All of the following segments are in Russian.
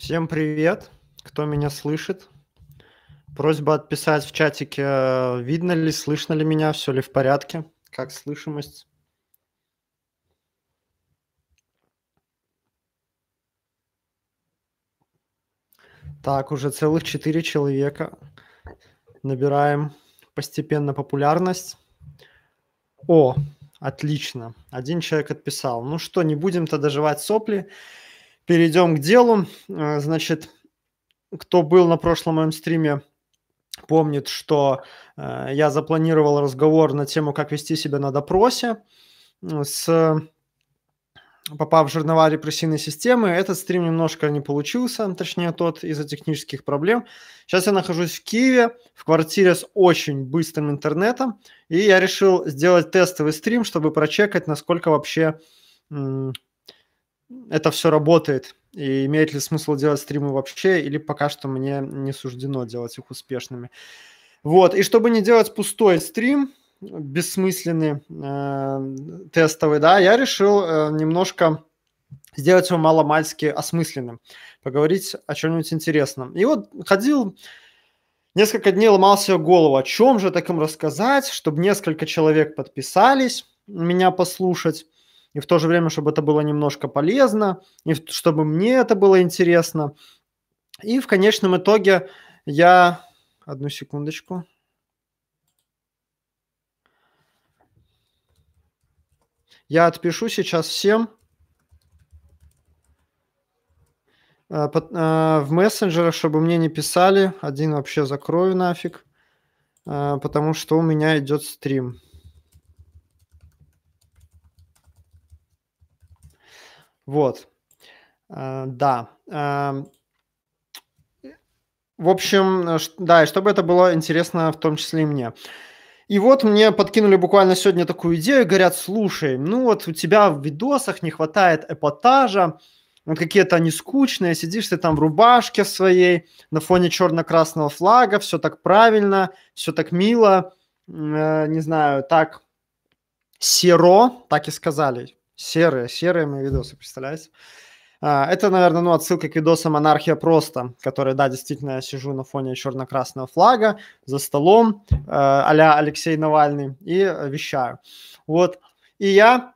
Всем привет, кто меня слышит. Просьба отписать в чатике, э, видно ли, слышно ли меня, все ли в порядке, как слышимость. Так, уже целых четыре человека. Набираем постепенно популярность. О, отлично. Один человек отписал. Ну что, не будем-то доживать сопли перейдем к делу. А, значит, кто был на прошлом моем стриме, помнит, что а, я запланировал разговор на тему, как вести себя на допросе с попав в жернова репрессивной системы. Этот стрим немножко не получился, точнее тот из-за технических проблем. Сейчас я нахожусь в Киеве, в квартире с очень быстрым интернетом, и я решил сделать тестовый стрим, чтобы прочекать, насколько вообще это все работает, и имеет ли смысл делать стримы вообще, или пока что мне не суждено делать их успешными. Вот, и чтобы не делать пустой стрим, бессмысленный, э, тестовый, да, я решил э, немножко сделать его маломальски осмысленным, поговорить о чем-нибудь интересном. И вот ходил, несколько дней ломал себе голову, о чем же таком рассказать, чтобы несколько человек подписались меня послушать и в то же время, чтобы это было немножко полезно, и чтобы мне это было интересно. И в конечном итоге я... Одну секундочку. Я отпишу сейчас всем э, э, в мессенджерах, чтобы мне не писали. Один вообще закрою нафиг, э, потому что у меня идет стрим. Вот. Э, да. Эм, в общем, э, да, и чтобы это было интересно в том числе и мне. И вот мне подкинули буквально сегодня такую идею, говорят, слушай, ну вот у тебя в видосах не хватает эпатажа, какие-то они скучные, сидишь ты там в рубашке своей, на фоне черно-красного флага, все так правильно, все так мило, э, не знаю, так серо, так и сказали, Серые, серые мои видосы, представляете? А, это, наверное, ну, отсылка к видосам «Анархия просто», который, да, действительно, я сижу на фоне черно-красного флага за столом э, а Алексей Навальный и вещаю. Вот. И я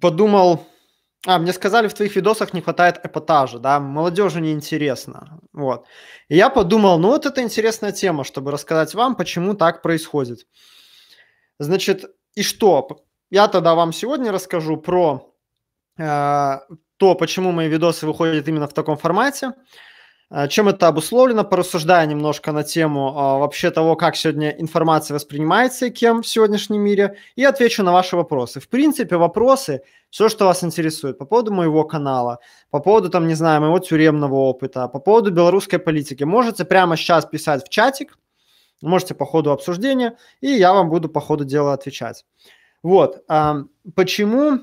подумал... А, мне сказали, в твоих видосах не хватает эпатажа, да, молодежи неинтересно, вот. И я подумал, ну вот это интересная тема, чтобы рассказать вам, почему так происходит. Значит, и что? Я тогда вам сегодня расскажу про э, то, почему мои видосы выходят именно в таком формате, э, чем это обусловлено, порассуждая немножко на тему э, вообще того, как сегодня информация воспринимается и кем в сегодняшнем мире, и отвечу на ваши вопросы. В принципе, вопросы, все, что вас интересует по поводу моего канала, по поводу, там, не знаю, моего тюремного опыта, по поводу белорусской политики, можете прямо сейчас писать в чатик, можете по ходу обсуждения, и я вам буду по ходу дела отвечать. Вот. А, почему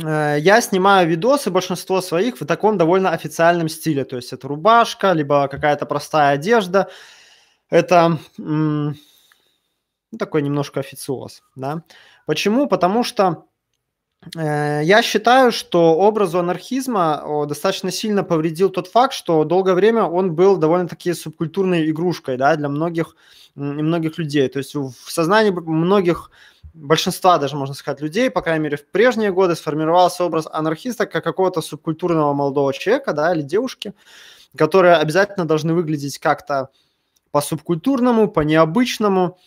э, я снимаю видосы, большинство своих, в таком довольно официальном стиле. То есть это рубашка, либо какая-то простая одежда. Это ну, такой немножко официоз. Да? Почему? Потому что э, я считаю, что образу анархизма достаточно сильно повредил тот факт, что долгое время он был довольно-таки субкультурной игрушкой да, для многих, многих людей. То есть в сознании многих большинства даже, можно сказать, людей, по крайней мере, в прежние годы сформировался образ анархиста как какого-то субкультурного молодого человека, да, или девушки, которые обязательно должны выглядеть как-то по субкультурному, по необычному,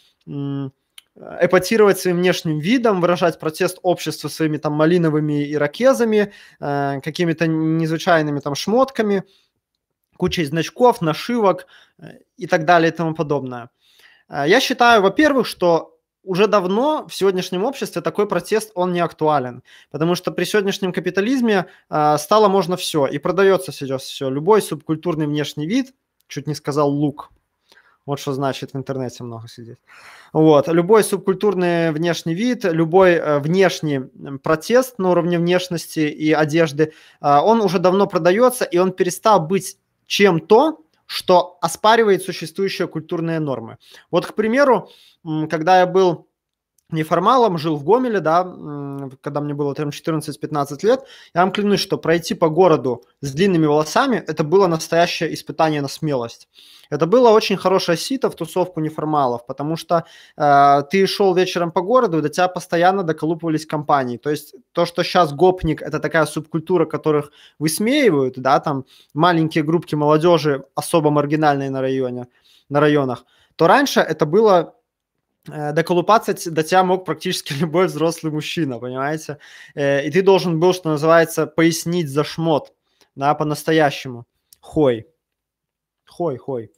эпатировать своим внешним видом, выражать протест общества своими там малиновыми ирокезами, э, какими-то незвычайными там шмотками, кучей значков, нашивок э, и так далее и тому подобное. Э, я считаю, во-первых, что уже давно в сегодняшнем обществе такой протест, он не актуален, потому что при сегодняшнем капитализме э, стало можно все, и продается сейчас все, любой субкультурный внешний вид, чуть не сказал лук, вот что значит в интернете много сидеть. Вот. Любой субкультурный внешний вид, любой э, внешний протест на уровне внешности и одежды, э, он уже давно продается, и он перестал быть чем-то, что оспаривает существующие культурные нормы. Вот, к примеру, когда я был неформалом, жил в Гомеле, да, когда мне было там 14-15 лет, я вам клянусь, что пройти по городу с длинными волосами, это было настоящее испытание на смелость. Это было очень хорошее сито в тусовку неформалов, потому что э, ты шел вечером по городу, и до тебя постоянно доколупывались компании. То есть то, что сейчас гопник – это такая субкультура, которых высмеивают, да, там маленькие группки молодежи, особо маргинальные на районе, на районах, то раньше это было Э, доколупаться до тебя мог практически любой взрослый мужчина, понимаете? Э, и ты должен был, что называется, пояснить за шмот, да, по-настоящему. Хой. Хой, хой.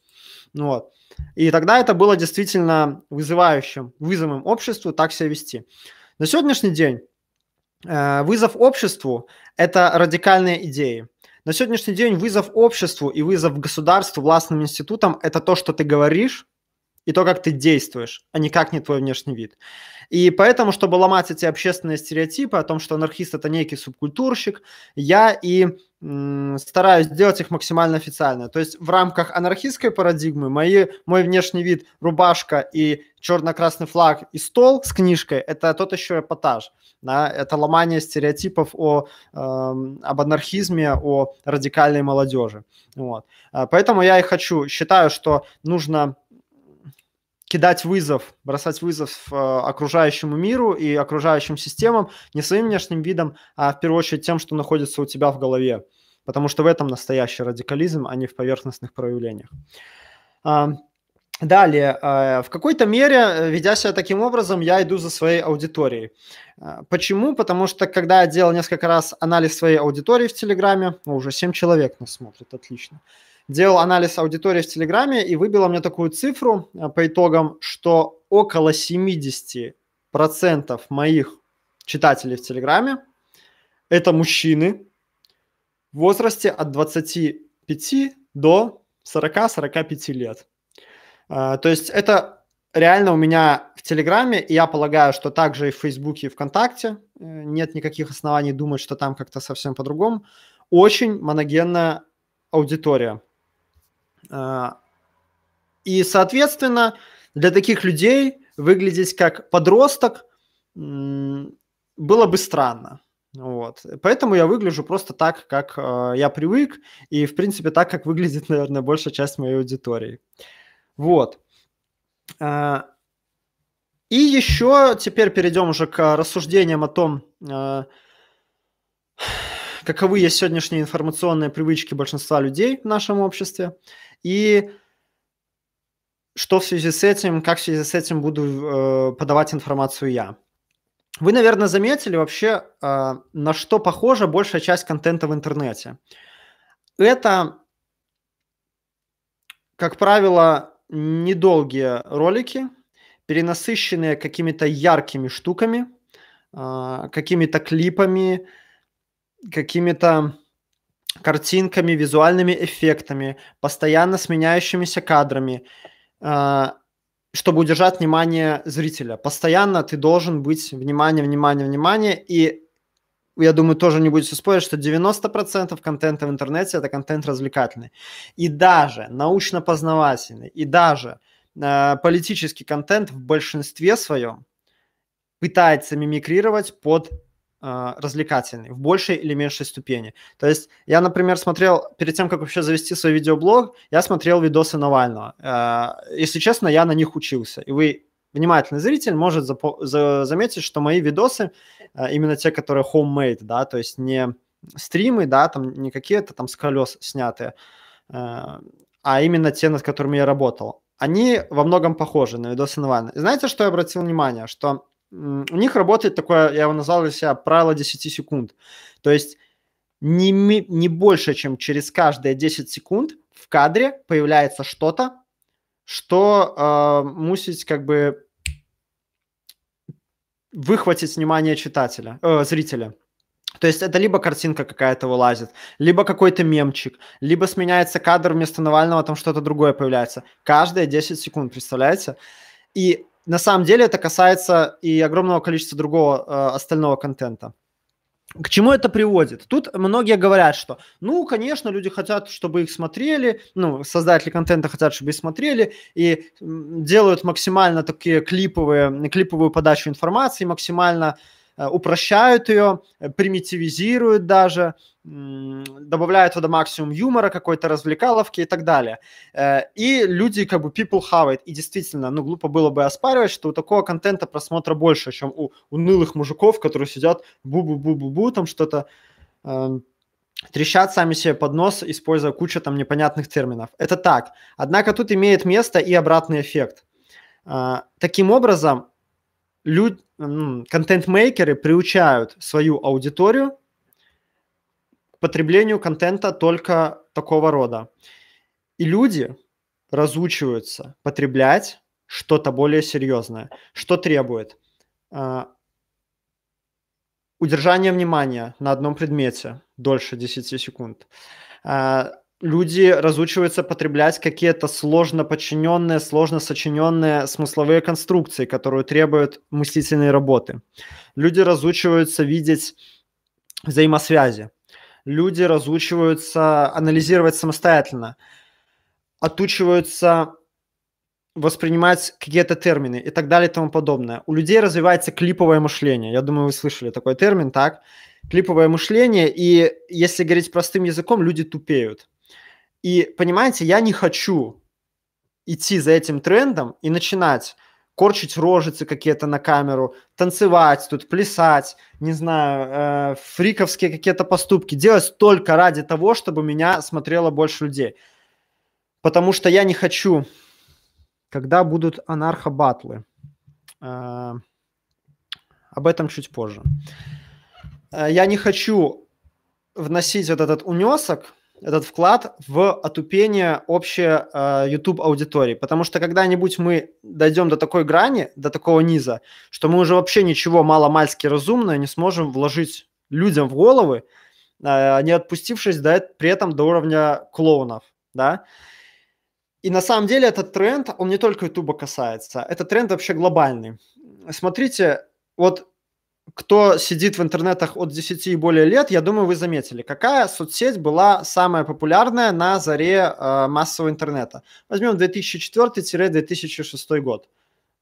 Вот. И тогда это было действительно вызывающим, вызовом обществу так себя вести. На сегодняшний день э, вызов обществу – это радикальные идеи. На сегодняшний день вызов обществу и вызов государству, властным институтам – это то, что ты говоришь, и то, как ты действуешь, а никак не твой внешний вид. И поэтому, чтобы ломать эти общественные стереотипы о том, что анархист это некий субкультурщик, я и стараюсь сделать их максимально официально. То есть в рамках анархистской парадигмы мои, мой внешний вид, рубашка и черно-красный флаг и стол с книжкой – это тот еще эпатаж. Да? Это ломание стереотипов о, э, об анархизме, о радикальной молодежи. Вот. Э, поэтому я и хочу, считаю, что нужно кидать вызов, бросать вызов э, окружающему миру и окружающим системам не своим внешним видом, а в первую очередь тем, что находится у тебя в голове. Потому что в этом настоящий радикализм, а не в поверхностных проявлениях. А, далее, э, в какой-то мере, э, ведя себя таким образом, я иду за своей аудиторией. Почему? Потому что, когда я делал несколько раз анализ своей аудитории в Телеграме, ну, уже 7 человек нас смотрит, отлично делал анализ аудитории в Телеграме и выбила мне такую цифру э, по итогам, что около 70% моих читателей в Телеграме это мужчины в возрасте от 25 до 40-45 лет. Э, то есть это реально у меня в Телеграме, и я полагаю, что также и в Фейсбуке, и ВКонтакте э, нет никаких оснований думать, что там как-то совсем по-другому. Очень моногенная аудитория. И, соответственно, для таких людей выглядеть как подросток было бы странно. Вот. Поэтому я выгляжу просто так, как э, я привык, и, в принципе, так, как выглядит, наверное, большая часть моей аудитории. Вот. Э, и еще теперь перейдем уже к рассуждениям о том, э, каковы есть сегодняшние информационные привычки большинства людей в нашем обществе и что в связи с этим, как в связи с этим буду э, подавать информацию я. Вы, наверное, заметили вообще, э, на что похожа большая часть контента в интернете. Это, как правило, недолгие ролики, перенасыщенные какими-то яркими штуками, э, какими-то клипами, какими-то картинками, визуальными эффектами, постоянно сменяющимися кадрами, а, чтобы удержать внимание зрителя. Постоянно ты должен быть внимание, внимание, внимание. И я думаю, тоже не будете спорить, что 90% контента в интернете – это контент развлекательный. И даже научно-познавательный, и даже а, политический контент в большинстве своем пытается мимикрировать под а, развлекательный в большей или меньшей ступени. То есть я, например, смотрел, перед тем, как вообще завести свой видеоблог, я смотрел видосы Навального. А, если честно, я на них учился. И вы, внимательный зритель, может запо- за- заметить, что мои видосы, а, именно те, которые homemade, да, то есть не стримы, да, там не какие-то там с колес снятые, а именно те, над которыми я работал, они во многом похожи на видосы Навального. И знаете, что я обратил внимание? Что у них работает такое, я его назвал для себя, правило 10 секунд. То есть не, не больше, чем через каждые 10 секунд в кадре появляется что-то, что э, мусить как бы выхватить внимание читателя, э, зрителя. То есть это либо картинка какая-то вылазит, либо какой-то мемчик, либо сменяется кадр вместо Навального, там что-то другое появляется. Каждые 10 секунд, представляете? И на самом деле это касается и огромного количества другого э, остального контента. К чему это приводит? Тут многие говорят, что, ну, конечно, люди хотят, чтобы их смотрели, ну, создатели контента хотят, чтобы их смотрели, и делают максимально такие клиповые, клиповую подачу информации, максимально Э, упрощают ее, э, примитивизируют даже, добавляют туда максимум юмора, какой-то развлекаловки и так далее. Э, и люди как бы people have it. И действительно, ну глупо было бы оспаривать, что у такого контента просмотра больше, чем у унылых мужиков, которые сидят бу-бу-бу-бу-бу, там что-то эм, трещат сами себе под нос, используя кучу там непонятных терминов. Это так. Однако тут имеет место и обратный эффект. Таким образом, люд... контент-мейкеры приучают свою аудиторию к потреблению контента только такого рода. И люди разучиваются потреблять что-то более серьезное, что требует а, удержания внимания на одном предмете дольше 10 секунд, а, люди разучиваются потреблять какие-то сложно подчиненные, сложно сочиненные смысловые конструкции, которые требуют мыслительной работы. Люди разучиваются видеть взаимосвязи. Люди разучиваются анализировать самостоятельно, отучиваются воспринимать какие-то термины и так далее и тому подобное. У людей развивается клиповое мышление. Я думаю, вы слышали такой термин, так? Клиповое мышление, и если говорить простым языком, люди тупеют. И, понимаете, я не хочу идти за этим трендом и начинать корчить рожицы какие-то на камеру, танцевать тут, плясать, не знаю, э, фриковские какие-то поступки, делать только ради того, чтобы меня смотрело больше людей. Потому что я не хочу, когда будут анархобатлы. Э, об этом чуть позже. Э, я не хочу вносить вот этот унесок этот вклад в отупение общей э, YouTube аудитории, потому что когда-нибудь мы дойдем до такой грани, до такого низа, что мы уже вообще ничего маломальски разумное не сможем вложить людям в головы, э, не отпустившись до, при этом до уровня клоунов, да. И на самом деле этот тренд, он не только YouTube касается, этот тренд вообще глобальный. Смотрите, вот кто сидит в интернетах от 10 и более лет, я думаю, вы заметили, какая соцсеть была самая популярная на заре э, массового интернета. Возьмем 2004-2006 год.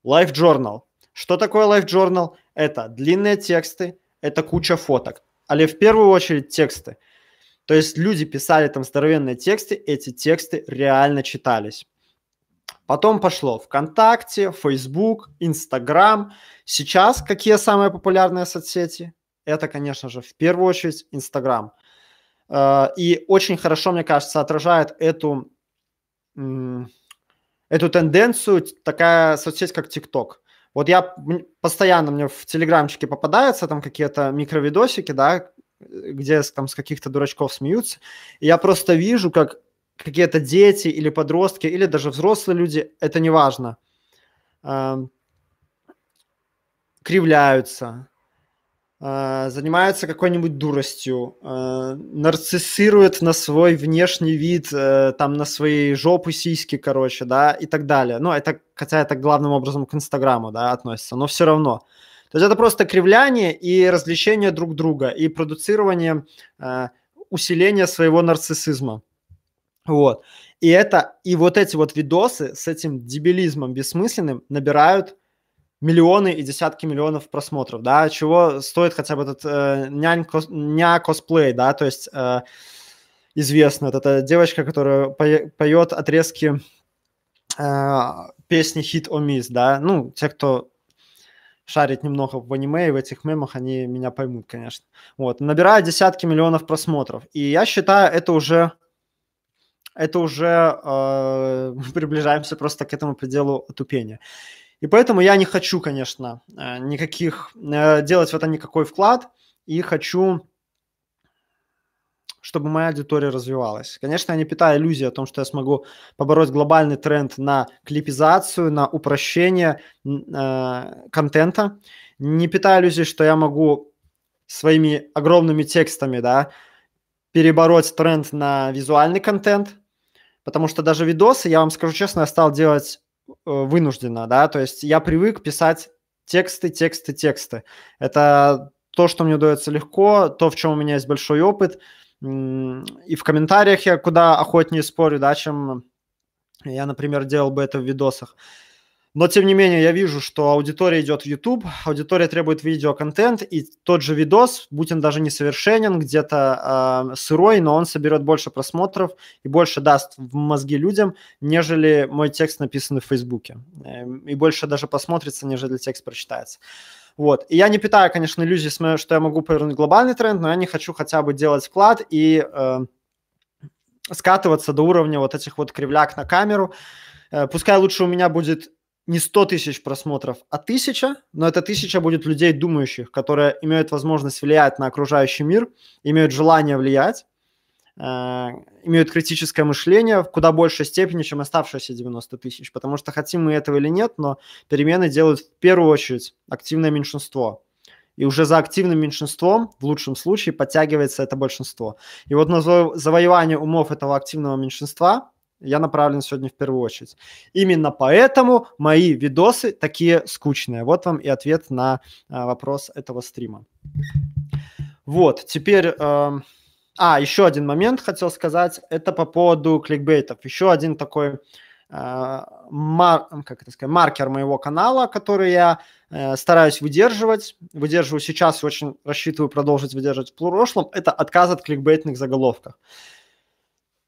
Life Journal. Что такое Life Journal? Это длинные тексты, это куча фоток. Але в первую очередь тексты. То есть люди писали там здоровенные тексты, эти тексты реально читались. Потом пошло ВКонтакте, Facebook, Instagram. Сейчас какие самые популярные соцсети? Это, конечно же, в первую очередь Instagram. Э, и очень хорошо, мне кажется, отражает эту, эту тенденцию такая соцсеть, как TikTok. Вот я постоянно мне в телеграмчике попадаются там какие-то микровидосики, да, э, где там с каких-то дурачков смеются. И я просто вижу, как какие-то дети или подростки, или даже взрослые люди, это не важно, эм, кривляются, э, занимаются какой-нибудь дуростью, э, нарциссируют на свой внешний вид, э, там, на свои жопы, сиськи, короче, да, и так далее. Ну, это, хотя это главным образом к Инстаграму, да, относится, но все равно. То есть это просто кривляние и развлечение друг друга, и продуцирование усиления своего нарциссизма. Вот. И это, и вот эти вот видосы с этим дебилизмом бессмысленным набирают миллионы и десятки миллионов просмотров, да, чего стоит хотя бы этот э, нянь кос, ня косплей, да, то есть э, известно, вот эта девочка, которая поет отрезки э, песни Hit or Miss, да, ну, те, кто шарит немного в аниме и в этих мемах, они меня поймут, конечно. Вот, набирает десятки миллионов просмотров. И я считаю, это уже это уже э, приближаемся просто к этому пределу тупения. И поэтому я не хочу, конечно, э, никаких э, делать в это никакой вклад и хочу чтобы моя аудитория развивалась. Конечно, я не питаю иллюзии о том, что я смогу побороть глобальный тренд на клипизацию, на упрощение э, контента. Не питаю иллюзии, что я могу своими огромными текстами да, перебороть тренд на визуальный контент потому что даже видосы, я вам скажу честно, я стал делать э, вынужденно, да, то есть я привык писать тексты, тексты, тексты. Это то, что мне дается легко, то, в чем у меня есть большой опыт. И в комментариях я куда охотнее спорю, да, чем я, например, делал бы это в видосах. Но, тем не менее, я вижу, что аудитория идет в YouTube, аудитория требует видеоконтент, и тот же видос, будь он даже несовершенен, где-то э, сырой, но он соберет больше просмотров и больше даст в мозги людям, нежели мой текст, написанный в Фейсбуке. Эм, и больше даже посмотрится, нежели текст прочитается. Вот. И я не питаю, конечно, иллюзий, что я могу повернуть глобальный тренд, но я не хочу хотя бы делать вклад и э, скатываться до уровня вот этих вот кривляк на камеру. Э, пускай лучше у меня будет не 100 тысяч просмотров, а тысяча, но это тысяча будет людей думающих, которые имеют возможность влиять на окружающий мир, имеют желание влиять, э, имеют критическое мышление в куда большей степени, чем оставшиеся 90 тысяч, потому что хотим мы этого или нет, но перемены делают в первую очередь активное меньшинство. И уже за активным меньшинством, в лучшем случае, подтягивается это большинство. И вот на завоевание умов этого активного меньшинства – я направлен сегодня в первую очередь. Именно поэтому мои видосы такие скучные. Вот вам и ответ на а, вопрос этого стрима. Вот, теперь... Эм, а, еще один момент хотел сказать. Это по поводу кликбейтов. Еще один такой э, мар, как это сказать, маркер моего канала, который я э, стараюсь выдерживать. Выдерживаю сейчас и очень рассчитываю продолжить выдерживать в прошлом. Это отказ от кликбейтных заголовков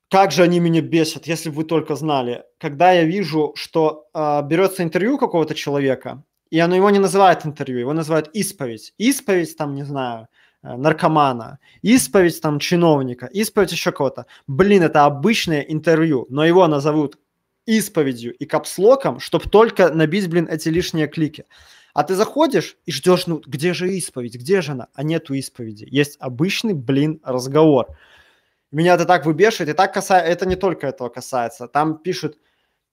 как же они меня бесят, если бы вы только знали. Когда я вижу, что э, берется интервью какого-то человека, и оно его не называет интервью, его называют исповедь. Исповедь там, не знаю, э, наркомана, исповедь там чиновника, исповедь еще кого-то. Блин, это обычное интервью, но его назовут исповедью и капслоком, чтобы только набить, блин, эти лишние клики. А ты заходишь и ждешь, ну где же исповедь, где же она? А нету исповеди. Есть обычный, блин, разговор. Меня это так выбешивает, и так касается, это не только этого касается. Там пишут,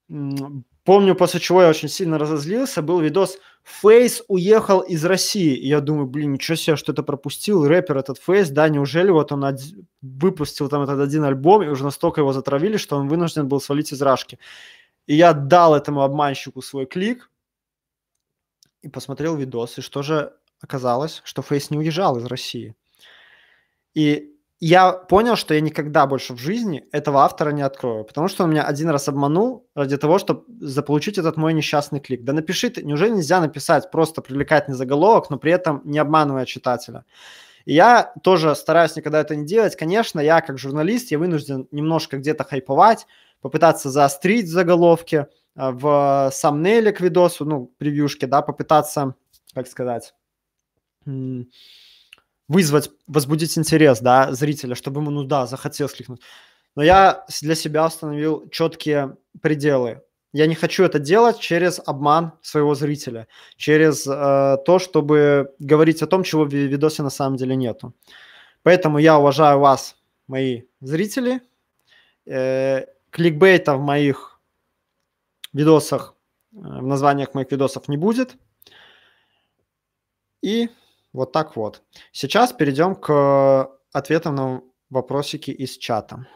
помню, после чего я очень сильно разозлился, был видос «Фейс уехал из России». И я думаю, блин, ничего себе, что-то пропустил, рэпер этот Фейс, да, неужели вот он од... выпустил там этот один альбом, и уже настолько его затравили, что он вынужден был свалить из Рашки. И я дал этому обманщику свой клик и посмотрел видос, и что же оказалось, что Фейс не уезжал из России. И я понял, что я никогда больше в жизни этого автора не открою, потому что он меня один раз обманул ради того, чтобы заполучить этот мой несчастный клик. Да напиши ты, неужели нельзя написать просто привлекательный заголовок, но при этом не обманывая читателя? И я тоже стараюсь никогда это не делать. Конечно, я как журналист, я вынужден немножко где-то хайповать, попытаться заострить заголовки а, в сомнеле к видосу, ну, превьюшке, да, попытаться, как сказать, вызвать, возбудить интерес, да, зрителя, чтобы ему, ну да, захотел кликнуть. Но я для себя установил четкие пределы. Я не хочу это делать через обман своего зрителя, через э, то, чтобы говорить о том, чего в видосе на самом деле нету. Поэтому я уважаю вас, мои зрители. Э, кликбейта в моих видосах, э, в названиях моих видосов не будет. И вот так вот. Сейчас перейдем к ответам на вопросики из чата.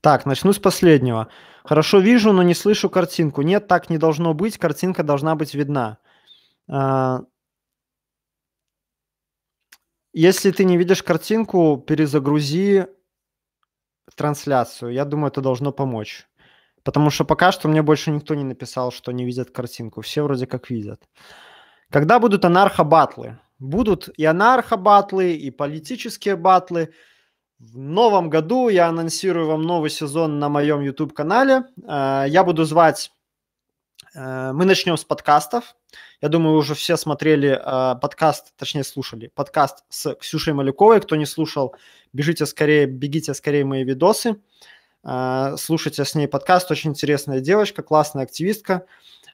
Так, начну с последнего. Хорошо вижу, но не слышу картинку. Нет, так не должно быть. Картинка должна быть видна. А, если ты не видишь картинку, перезагрузи трансляцию. Я думаю, это должно помочь. Потому что пока что мне больше никто не написал, что не видят картинку. Все вроде как видят. Когда будут анархо-батлы? Будут и анархо-батлы, и политические батлы. В новом году я анонсирую вам новый сезон на моем YouTube-канале. Э, я буду звать Э, мы начнем с подкастов. Я думаю, уже все смотрели э, подкаст, точнее слушали подкаст с Ксюшей Малюковой. Кто не слушал, бежите скорее, бегите скорее мои видосы. Э, слушайте с ней подкаст. Очень интересная девочка, классная активистка.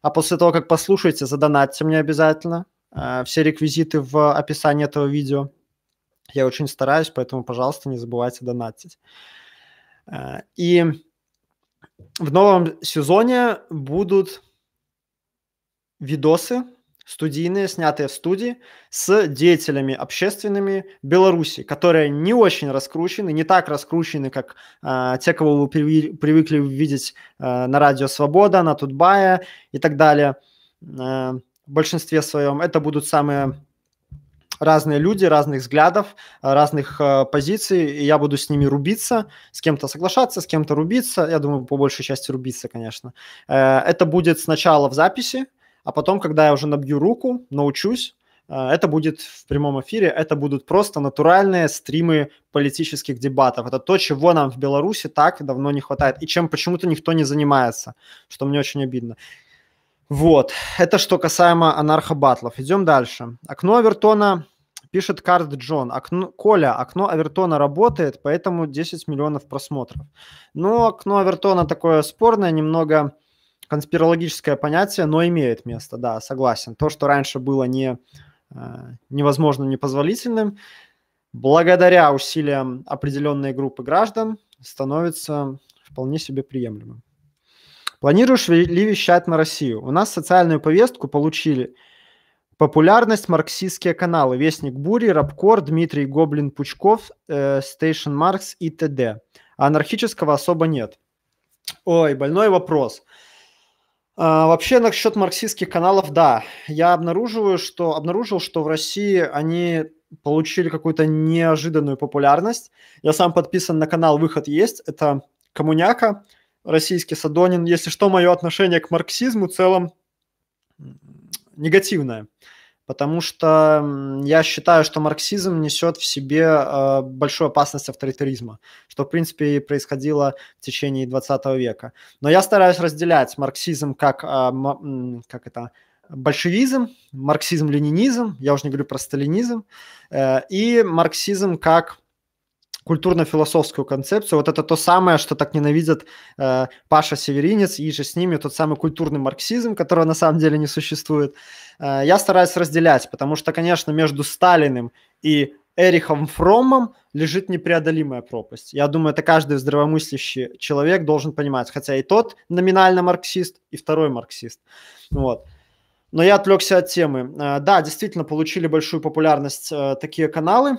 А после того, как послушаете, задонатьте мне обязательно. Э, все реквизиты в описании этого видео. Я очень стараюсь, поэтому, пожалуйста, не забывайте донатить. Э, и в новом сезоне будут видосы студийные, снятые в студии, с деятелями общественными Беларуси, которые не очень раскручены, не так раскручены, как э, те, кого вы привы, привыкли видеть э, на радио «Свобода», на «Тутбая» и так далее. Э, в большинстве своем это будут самые разные люди, разных взглядов, разных э, позиций, и я буду с ними рубиться, с кем-то соглашаться, с кем-то рубиться, я думаю, по большей части рубиться, конечно. Э, это будет сначала в записи, а потом, когда я уже набью руку, научусь, э, это будет в прямом эфире, это будут просто натуральные стримы политических дебатов. Это то, чего нам в Беларуси так давно не хватает, и чем почему-то никто не занимается, что мне очень обидно. Вот, это что касаемо анархобатлов. Идем дальше. Окно Авертона пишет Кард Джон. Окно, Коля, окно Авертона работает, поэтому 10 миллионов просмотров. Но ну, окно Авертона такое спорное, немного конспирологическое понятие, но имеет место, да, согласен. То, что раньше было не, э, невозможно непозволительным, благодаря усилиям определенной группы граждан становится вполне себе приемлемым. Планируешь ли вещать на Россию? У нас социальную повестку получили популярность марксистские каналы «Вестник Бури», «Рабкор», «Дмитрий Гоблин-Пучков», «Стейшн э, Маркс» и т.д. А анархического особо нет. Ой, больной вопрос. А, вообще насчет марксистских каналов, да, я обнаруживаю, что обнаружил, что в России они получили какую-то неожиданную популярность. Я сам подписан на канал «Выход есть». Это комуняка, российский Садонин. Если что, мое отношение к марксизму в целом негативное. Uh, потому что я считаю, что марксизм несет в себе а, большую опасность авторитаризма, что, в принципе, и происходило в течение 20 века. Но я стараюсь разделять марксизм как, а, как это, большевизм, марксизм-ленинизм, я уже не говорю про сталинизм, э, и марксизм как культурно-философскую концепцию. Вот это то самое, что так ненавидят э, Паша Северинец и же с ними тот самый культурный марксизм, которого на самом деле не существует. Э, я стараюсь разделять, потому что, конечно, между Сталиным и Эрихом Фромом лежит непреодолимая пропасть. Я думаю, это каждый здравомыслящий человек должен понимать, хотя и тот номинально марксист, и второй марксист. Вот. Но я отвлекся от темы. Э, да, действительно, получили большую популярность э, такие каналы,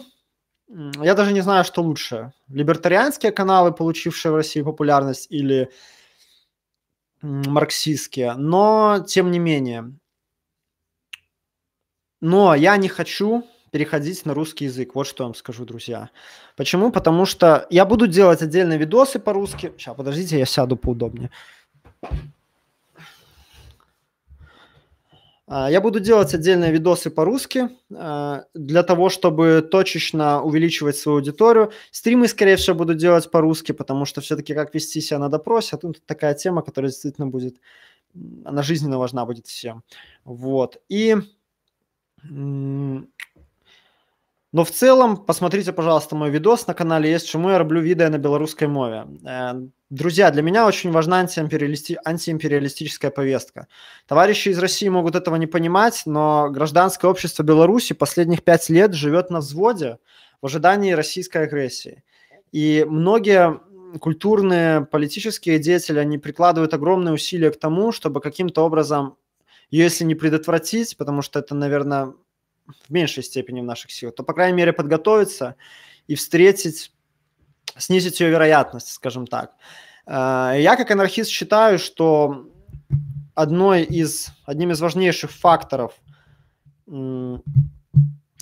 я даже не знаю, что лучше. Либертарианские каналы, получившие в России популярность, или марксистские. Но, тем не менее. Но я не хочу переходить на русский язык. Вот что я вам скажу, друзья. Почему? Потому что я буду делать отдельные видосы по-русски. Сейчас, подождите, я сяду поудобнее. А, я буду делать отдельные видосы по-русски а, для того, чтобы точечно увеличивать свою аудиторию. Стримы, скорее всего, буду делать по-русски, потому что все-таки как вести себя на допросе, а тут такая тема, которая действительно будет, она жизненно важна будет всем. Вот. И но в целом, посмотрите, пожалуйста, мой видос на канале есть, чему я роблю видео на белорусской мове. Э, друзья, для меня очень важна антиимпериалисти... антиимпериалистическая повестка. Товарищи из России могут этого не понимать, но гражданское общество Беларуси последних пять лет живет на взводе в ожидании российской агрессии. И многие культурные, политические деятели, они прикладывают огромные усилия к тому, чтобы каким-то образом если не предотвратить, потому что это, наверное, в меньшей степени в наших силах, то, по крайней мере, подготовиться и встретить, снизить ее вероятность, скажем так. Э, я, как анархист, считаю, что одной из, одним из важнейших факторов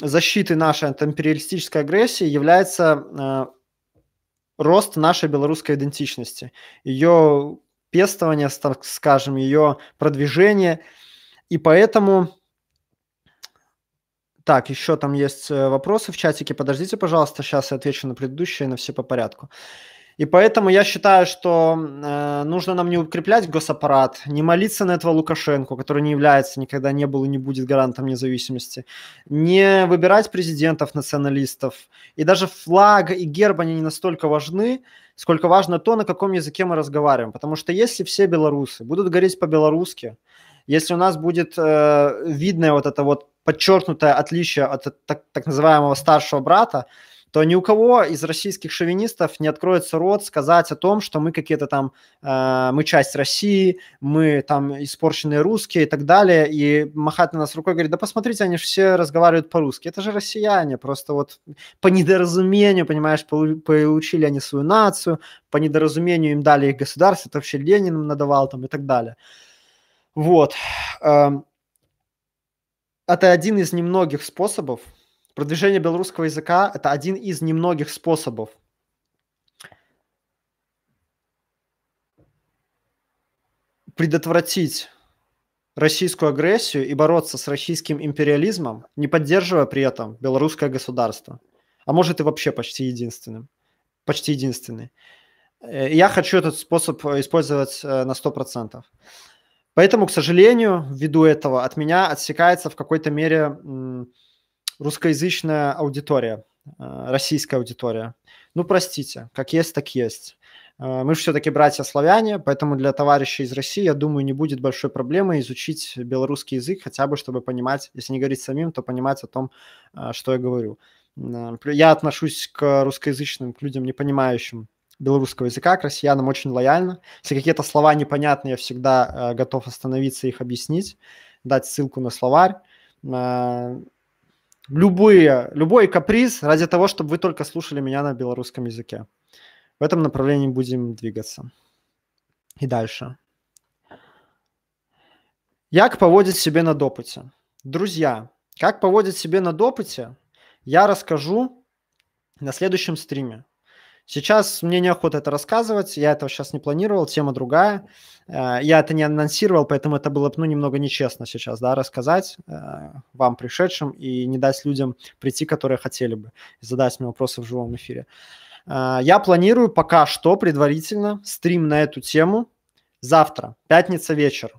защиты нашей от империалистической агрессии является э, рост нашей белорусской идентичности, ее пестование, скажем, ее продвижение. И поэтому так, еще там есть э, вопросы в чатике. Подождите, пожалуйста, сейчас я отвечу на предыдущие, на все по порядку. И поэтому я считаю, что э, нужно нам не укреплять госаппарат, не молиться на этого Лукашенко, который не является, никогда не был и не будет гарантом независимости, не выбирать президентов националистов. И даже флаг и герб, они не настолько важны, сколько важно то, на каком языке мы разговариваем. Потому что если все белорусы будут говорить по-белорусски, если у нас будет э, видная вот это вот подчеркнутое отличие от так, так называемого старшего брата, то ни у кого из российских шовинистов не откроется рот сказать о том, что мы какие-то там, э, мы часть России, мы там испорченные русские и так далее, и махать на нас рукой, говорит, да посмотрите, они же все разговаривают по-русски, это же россияне, просто вот по недоразумению, понимаешь, получили они свою нацию, по недоразумению им дали их государство, это вообще Ленин им надавал там и так далее. Вот. Эм, это один из немногих способов. Продвижение белорусского языка – это один из немногих способов. предотвратить российскую агрессию и бороться с российским империализмом, не поддерживая при этом белорусское государство. А может и вообще почти единственным. Почти единственный. Э, я хочу этот способ э, использовать э, на 100%. Поэтому, к сожалению, ввиду этого от меня отсекается в какой-то мере русскоязычная аудитория, э, российская аудитория. Ну, простите, как есть, так есть. Э, мы все-таки братья-славяне, поэтому для товарищей из России, я думаю, не будет большой проблемы изучить белорусский язык, хотя бы чтобы понимать, если не говорить самим, то понимать о том, э, что я говорю. Я отношусь к русскоязычным, к людям, не понимающим белорусского языка к россиянам очень лояльно. Если какие-то слова непонятные, я всегда э, готов остановиться их объяснить, дать ссылку на словарь. Э, любые, любой каприз ради того, чтобы вы только слушали меня на белорусском языке. В этом направлении будем двигаться. И дальше. Как поводить себе на допыте? Друзья, как поводить себе на допыте, я расскажу на следующем стриме. Сейчас мне неохота это рассказывать, я этого сейчас не планировал, тема другая. Э, я это не анонсировал, поэтому это было ну, немного нечестно сейчас, да, рассказать э, вам, пришедшим, и не дать людям прийти, которые хотели бы, задать мне вопросы в живом эфире. Э, я планирую пока что предварительно стрим на эту тему завтра, пятница вечер.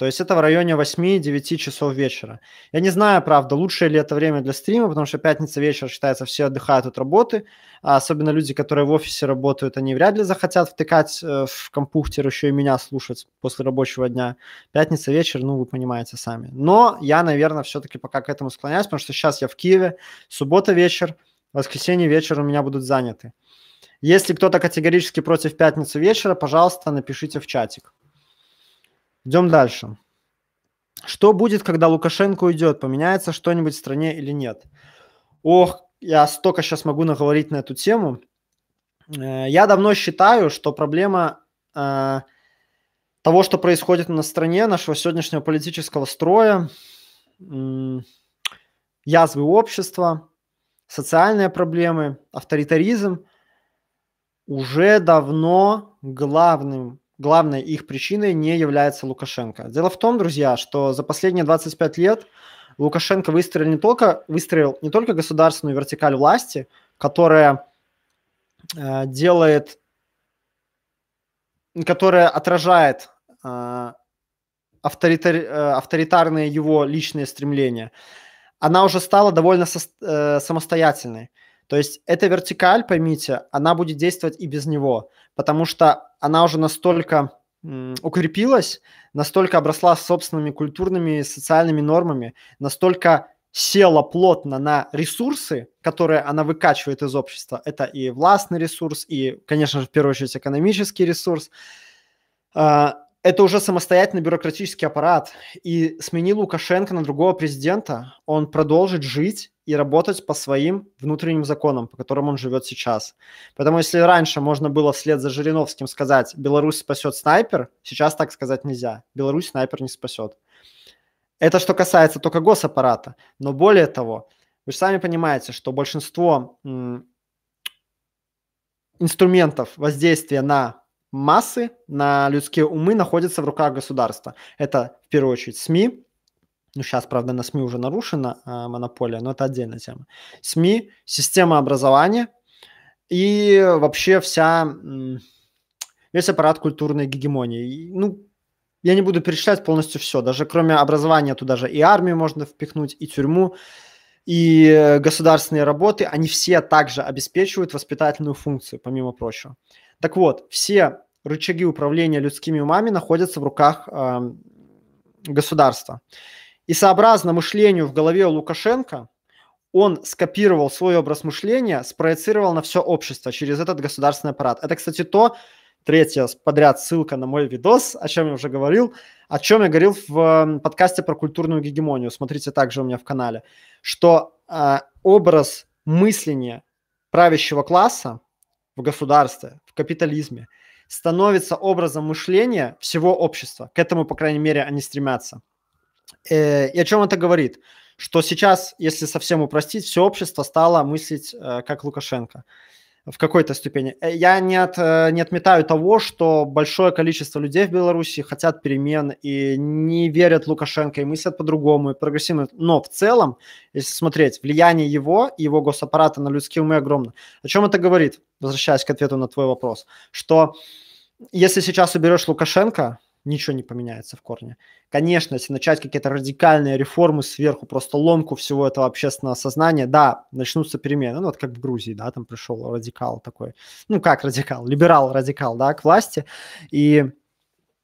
То есть это в районе 8-9 часов вечера. Я не знаю, правда, лучшее ли это время для стрима, потому что пятница вечер, считается, все отдыхают от работы, а особенно люди, которые в офисе работают, они вряд ли захотят втыкать э, в компьютер еще и меня слушать после рабочего дня. Пятница вечер, ну, вы понимаете сами. Но я, наверное, все-таки пока к этому склоняюсь, потому что сейчас я в Киеве, суббота вечер, воскресенье вечер у меня будут заняты. Если кто-то категорически против пятницы вечера, пожалуйста, напишите в чатик. Идем дальше. Что будет, когда Лукашенко уйдет? Поменяется что-нибудь в стране или нет? Ох, я столько сейчас могу наговорить на эту тему. Э, я давно считаю, что проблема э, того, что происходит на стране, нашего сегодняшнего политического строя, язвы общества, социальные проблемы, авторитаризм, уже давно главным главной их причиной не является Лукашенко. Дело в том, друзья, что за последние 25 лет Лукашенко выстроил не только, выстроил не только государственную вертикаль власти, которая э, делает, которая отражает э, авторитар, э, авторитарные его личные стремления, она уже стала довольно со, э, самостоятельной. То есть эта вертикаль, поймите, она будет действовать и без него, потому что она уже настолько укрепилась, настолько обросла собственными культурными и социальными нормами, настолько села плотно на ресурсы, которые она выкачивает из общества. Это и властный ресурс, и, конечно же, в первую очередь, экономический ресурс. А, это уже самостоятельный бюрократический аппарат. И смени Лукашенко на другого президента, он продолжит жить и работать по своим внутренним законам, по которым он живет сейчас. Поэтому если раньше можно было вслед за Жириновским сказать «Беларусь спасет снайпер», сейчас так сказать нельзя. Беларусь снайпер не спасет. Это что касается только госаппарата. Но более того, вы же сами понимаете, что большинство инструментов воздействия на массы на людские умы находятся в руках государства. Это в первую очередь СМИ, ну сейчас, правда, на СМИ уже нарушена э, монополия, но это отдельная тема. СМИ, система образования и вообще вся весь аппарат культурной гегемонии. ну, я не буду перечислять полностью все, даже кроме образования туда же и армию можно впихнуть, и тюрьму, и государственные работы, они все также обеспечивают воспитательную функцию, помимо прочего. Так вот, все рычаги управления людскими умами находятся в руках э, государства. И сообразно мышлению в голове у Лукашенко, он скопировал свой образ мышления, спроецировал на все общество через этот государственный аппарат. Это, кстати, то, третья подряд ссылка на мой видос, о чем я уже говорил, о чем я говорил в эм, подкасте про культурную гегемонию, смотрите также у меня в канале, что э, образ мысления правящего класса в государстве, в капитализме, становится образом мышления всего общества. К этому, по крайней мере, они стремятся. Э, и о чем это говорит? Что сейчас, если совсем упростить, все общество стало мыслить э, как Лукашенко – в какой-то степени. Э, я не, от, э, не отметаю того, что большое количество людей в Беларуси хотят перемен и не верят Лукашенко, и мыслят по-другому, и прогрессивно. Но в целом, если смотреть, влияние его и его госаппарата на людские умы огромно. О чем это говорит, возвращаясь к ответу на твой вопрос? Что если сейчас уберешь Лукашенко, ничего не поменяется в корне. Конечно, если начать какие-то радикальные реформы сверху, просто ломку всего этого общественного сознания, да, начнутся перемены. Ну, вот как в Грузии, да, там пришел радикал такой, ну, как радикал, либерал-радикал, да, к власти, и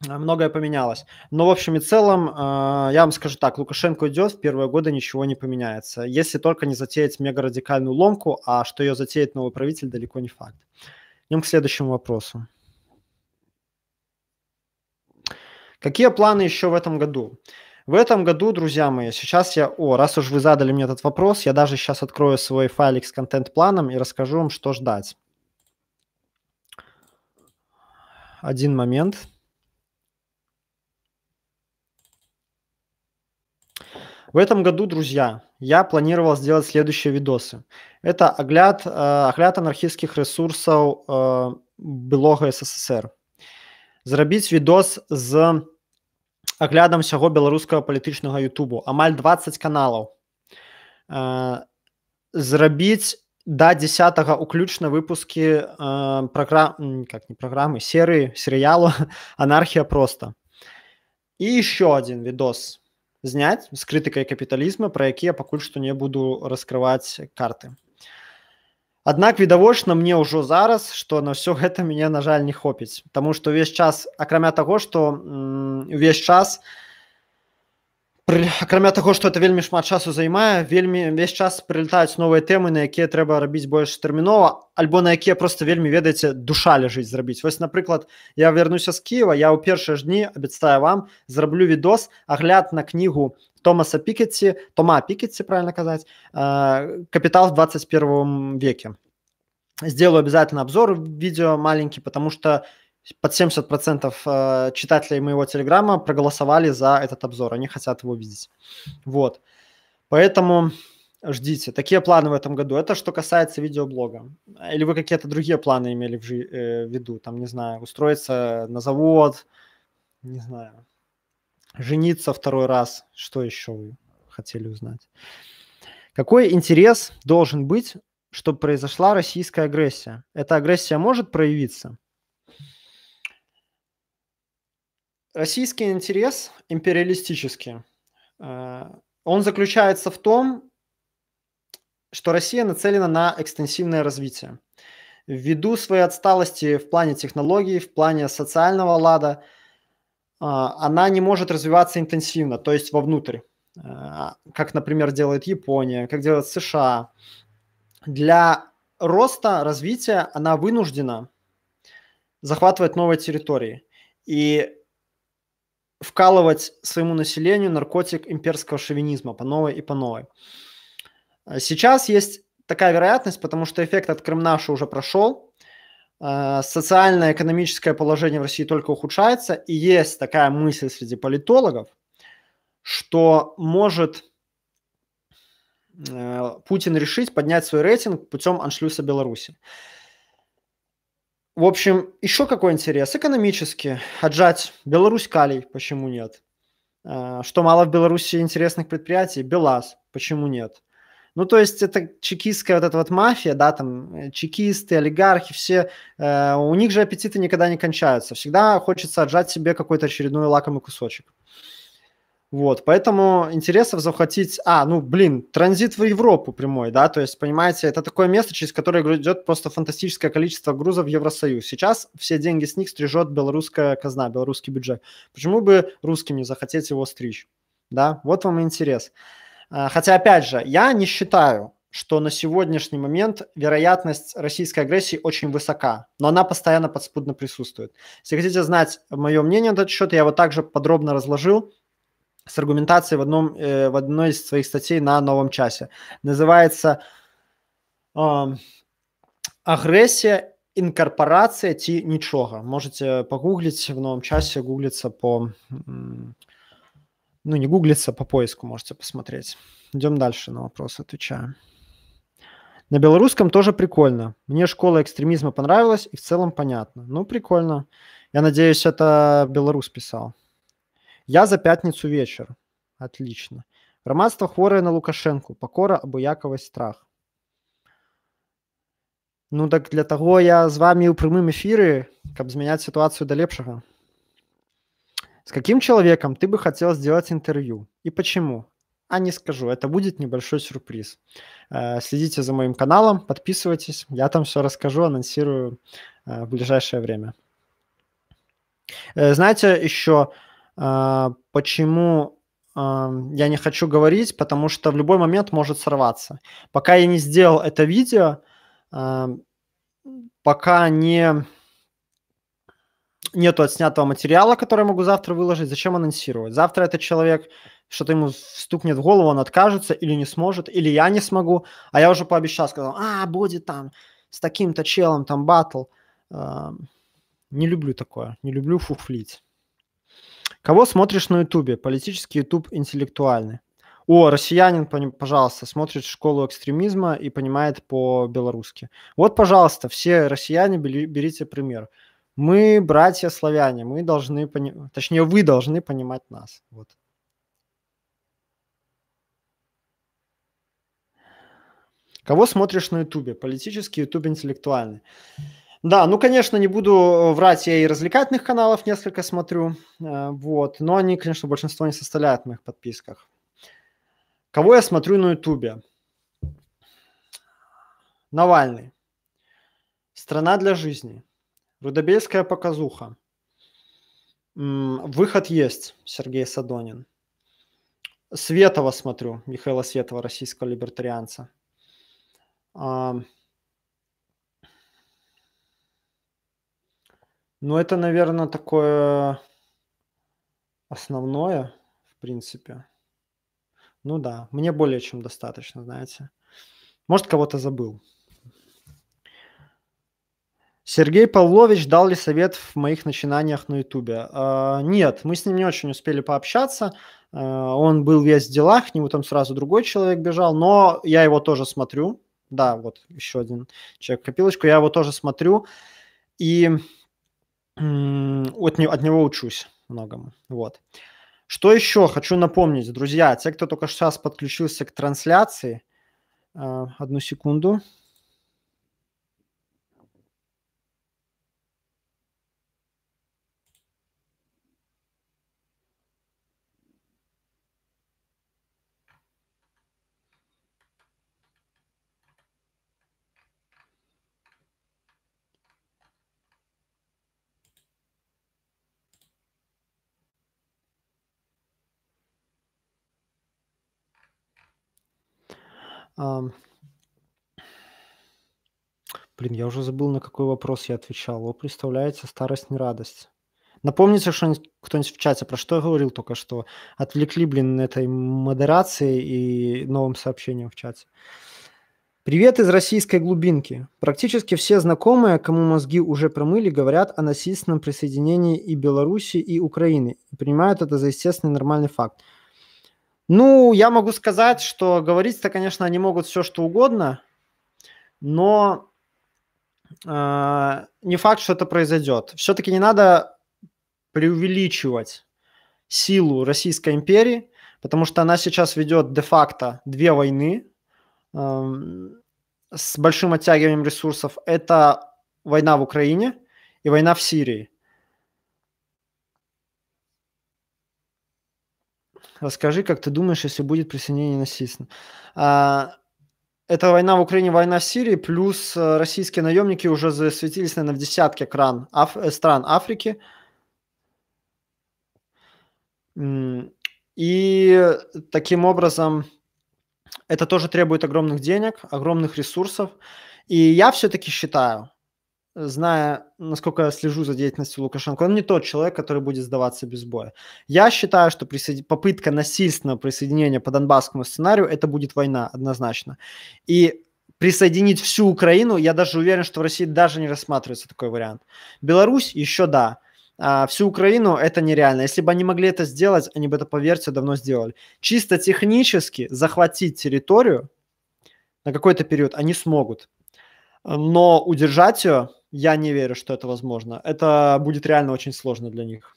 многое поменялось. Но в общем и целом, э, я вам скажу так, Лукашенко идет, в первые годы ничего не поменяется, если только не затеять мега-радикальную ломку, а что ее затеет новый правитель, далеко не факт. Идем к следующему вопросу. Какие планы еще в этом году? В этом году, друзья мои, сейчас я... О, раз уж вы задали мне этот вопрос, я даже сейчас открою свой файлик с контент-планом и расскажу вам, что ждать. Один момент. В этом году, друзья, я планировал сделать следующие видосы. Это огляд, э, огляд анархистских ресурсов э, былого СССР. зрабіць відос з аглядам сяго беларускага палітычнага Ютубу амаль 20 каналаў зрабіць до да 10 уключна выпускі праграм как не праграмы серыі серыялу анархія проста і еще один відос зняць з крытыкай капіталізма про які я пакуль што не буду раскрываць карты Аднак відавочна мне ўжо зараз што на ўсё гэта мяне на жаль не хопіць Таму што ўвесь час акрамя таго што увесь час пры, акрамя таго што это вельмі шмат часу займае вельмі весь час прылетаюць новыя тэмы на якія трэба рабіць больш тэрмінова альбо на якія просто вельмі ведаеце душа ляжыць зрабіць вось напрыклад я вярнуся з Кківа я ў першыя ж дні абяцтаю вам зраблю відос агляд на кнігу Томаса Пикетти, Тома Пикетти, правильно сказать, э, «Капитал в 21 веке». Сделаю обязательно обзор видео маленький, потому что под 70% э, читателей моего телеграма проголосовали за этот обзор. Они хотят его видеть. Вот. Поэтому ждите. Такие планы в этом году. Это что касается видеоблога. Или вы какие-то другие планы имели в, жи- э, в виду? Там, не знаю, устроиться на завод, не знаю. Жениться второй раз. Что еще вы хотели узнать? Какой интерес должен быть, чтобы произошла российская агрессия? Эта агрессия может проявиться? Российский интерес империалистический. Э, он заключается в том, что Россия нацелена на экстенсивное развитие. Ввиду своей отсталости в плане технологий, в плане социального лада – а, она не может развиваться интенсивно, то есть вовнутрь, а, как, например, делает Япония, как делает США. Для роста, развития она вынуждена захватывать новые территории и вкалывать своему населению наркотик имперского шовинизма по новой и по новой. А сейчас есть такая вероятность, потому что эффект от Крымнаша уже прошел – Э, социально-экономическое положение в России только ухудшается, и есть такая мысль среди политологов, что может э, Путин решить поднять свой рейтинг путем аншлюса Беларуси. В общем, еще какой интерес? Экономически. Отжать Беларусь калий, почему нет? Э, что мало в Беларуси интересных предприятий? Белаз, почему нет? Ну, то есть это чекистская вот эта вот мафия, да, там э, чекисты, олигархи, все, э, у них же аппетиты никогда не кончаются. Всегда хочется отжать себе какой-то очередной лакомый кусочек. Вот, поэтому интересов захватить... А, ну, блин, транзит в Европу прямой, да, то есть, понимаете, это такое место, через которое идет просто фантастическое количество грузов в Евросоюз. Сейчас все деньги с них стрижет белорусская казна, белорусский бюджет. Почему бы русским не захотеть его стричь? Да, вот вам интерес. интерес. А, хотя, опять же, я не считаю, что на сегодняшний момент вероятность российской агрессии очень высока, но она постоянно подспудно присутствует. Если хотите знать мое мнение на этот счет, я его также подробно разложил с аргументацией в, одном, э, в одной из своих статей на новом часе. Называется «Агрессия, инкорпорация ти ничего". Можете погуглить в новом часе, гуглится по ну, не гуглится, по поиску можете посмотреть. Идем дальше на вопрос, отвечаю. На белорусском тоже прикольно. Мне школа экстремизма понравилась и в целом понятно. Ну, прикольно. Я надеюсь, это белорус писал. Я за пятницу вечер. Отлично. Громадство хворое на Лукашенку, покора або страх. Ну так для того я с вами у прямым эфіры, как изменять ситуацию до лепшего. С каким человеком ты бы хотел сделать интервью и почему? А не скажу, это будет небольшой сюрприз. Э, следите за моим каналом, подписывайтесь, я там все расскажу, анонсирую э, в ближайшее время. Э, знаете еще, почему я не хочу говорить, потому что в любой момент может сорваться. Пока я не сделал это видео, пока не нету отснятого материала, который я могу завтра выложить, зачем анонсировать? Завтра этот человек что-то ему стукнет в голову, он откажется или не сможет, или я не смогу, а я уже пообещал, сказал, а, будет там с таким-то челом там батл. Эм, не люблю такое, не люблю фуфлить. Кого смотришь на ютубе? Политический ютуб интеллектуальный. О, россиянин, пожалуйста, смотрит школу экстремизма и понимает по-белорусски. Вот, пожалуйста, все россияне, берите пример мы братья славяне, мы должны понимать, точнее, вы должны понимать нас. Вот. Кого смотришь на Ютубе? Политический, Ютуб интеллектуальный. Да, ну, конечно, не буду э, врать, я и развлекательных каналов несколько смотрю, э, вот, но они, конечно, большинство не составляют в моих подписках. Кого я смотрю на Ютубе? Навальный. Страна для жизни. Рудобейская показуха. Выход есть, Сергей Садонин. Светова смотрю, Михаила Светова, российского либертарианца. А, ну, это, наверное, такое основное, в принципе. Ну да, мне более чем достаточно, знаете. Может, кого-то забыл. Сергей Павлович дал ли совет в моих начинаниях на Ютубе? А, нет, мы с ним не очень успели пообщаться. А, он был весь в делах, к нему там сразу другой человек бежал, но я его тоже смотрю. Да, вот еще один человек копилочку. Я его тоже смотрю и от, не, от него учусь многому. Вот. Что еще хочу напомнить, друзья, те, кто только сейчас подключился к трансляции, а, одну секунду. блин, я уже забыл, на какой вопрос я отвечал. О, представляете, старость не радость. Напомните что кто-нибудь в чате, про что я говорил только что. Отвлекли, блин, этой модерации и новым сообщением в чате. Привет из российской глубинки. Практически все знакомые, кому мозги уже промыли, говорят о насильственном присоединении и Беларуси, и Украины. И принимают это за естественный нормальный факт. Ну, я могу сказать, что говорить-то, конечно, они могут все, что угодно, но э, не факт, что это произойдет. Все-таки не надо преувеличивать силу Российской империи, потому что она сейчас ведет де-факто две войны э, с большим оттягиванием ресурсов. Это война в Украине и война в Сирии. Расскажи, как ты думаешь, если будет присоединение насильственно? А, эта война в Украине, война в Сирии, плюс э, российские наемники уже засветились, наверное, в десятке кран, аф, э, стран Африки. И таким образом это тоже требует огромных денег, огромных ресурсов. И я все-таки считаю, зная, насколько я слежу за деятельностью Лукашенко, он не тот человек, который будет сдаваться без боя. Я считаю, что присоед... попытка насильственного присоединения по донбасскому сценарию – это будет война однозначно. И присоединить всю Украину, я даже уверен, что в России даже не рассматривается такой вариант. Беларусь еще да, а всю Украину это нереально. Если бы они могли это сделать, они бы это, поверьте, давно сделали. Чисто технически захватить территорию на какой-то период они смогут но удержать ее, я не верю, что это возможно. Это будет реально очень сложно для них.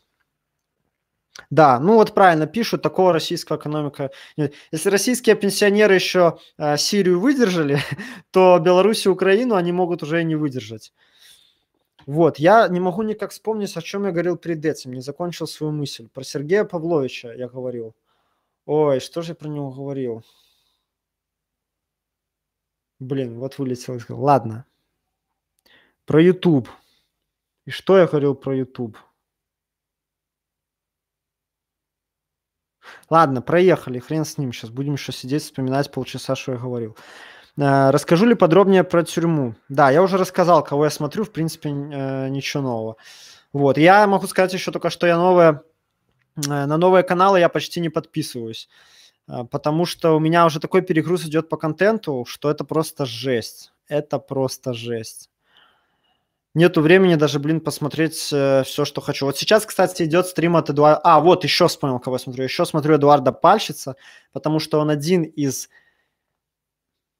Да, ну вот правильно пишут, такого российского экономика нет. Если российские пенсионеры еще э, Сирию выдержали, то Беларусь и Украину они могут уже и не выдержать. Вот, я не могу никак вспомнить, о чем я говорил перед этим, не закончил свою мысль. Про Сергея Павловича я говорил. Ой, что же я про него говорил? Блин, вот вылетел Ладно. Про YouTube. И что я говорил про YouTube? Ладно, проехали, хрен с ним. Сейчас будем еще сидеть, вспоминать полчаса, что я говорил. Э, расскажу ли подробнее про тюрьму? Да, я уже рассказал, кого я смотрю, в принципе, э, ничего нового. Вот, я могу сказать еще только, что я новое, э, на новые каналы я почти не подписываюсь. А, потому что у меня уже такой перегруз идет по контенту, что это просто жесть. Это просто жесть. Нету времени даже, блин, посмотреть э, все, что хочу. Вот сейчас, кстати, идет стрим от Эдуарда... А, вот, еще вспомнил, кого я смотрю. Еще смотрю Эдуарда Пальщица, потому что он один из...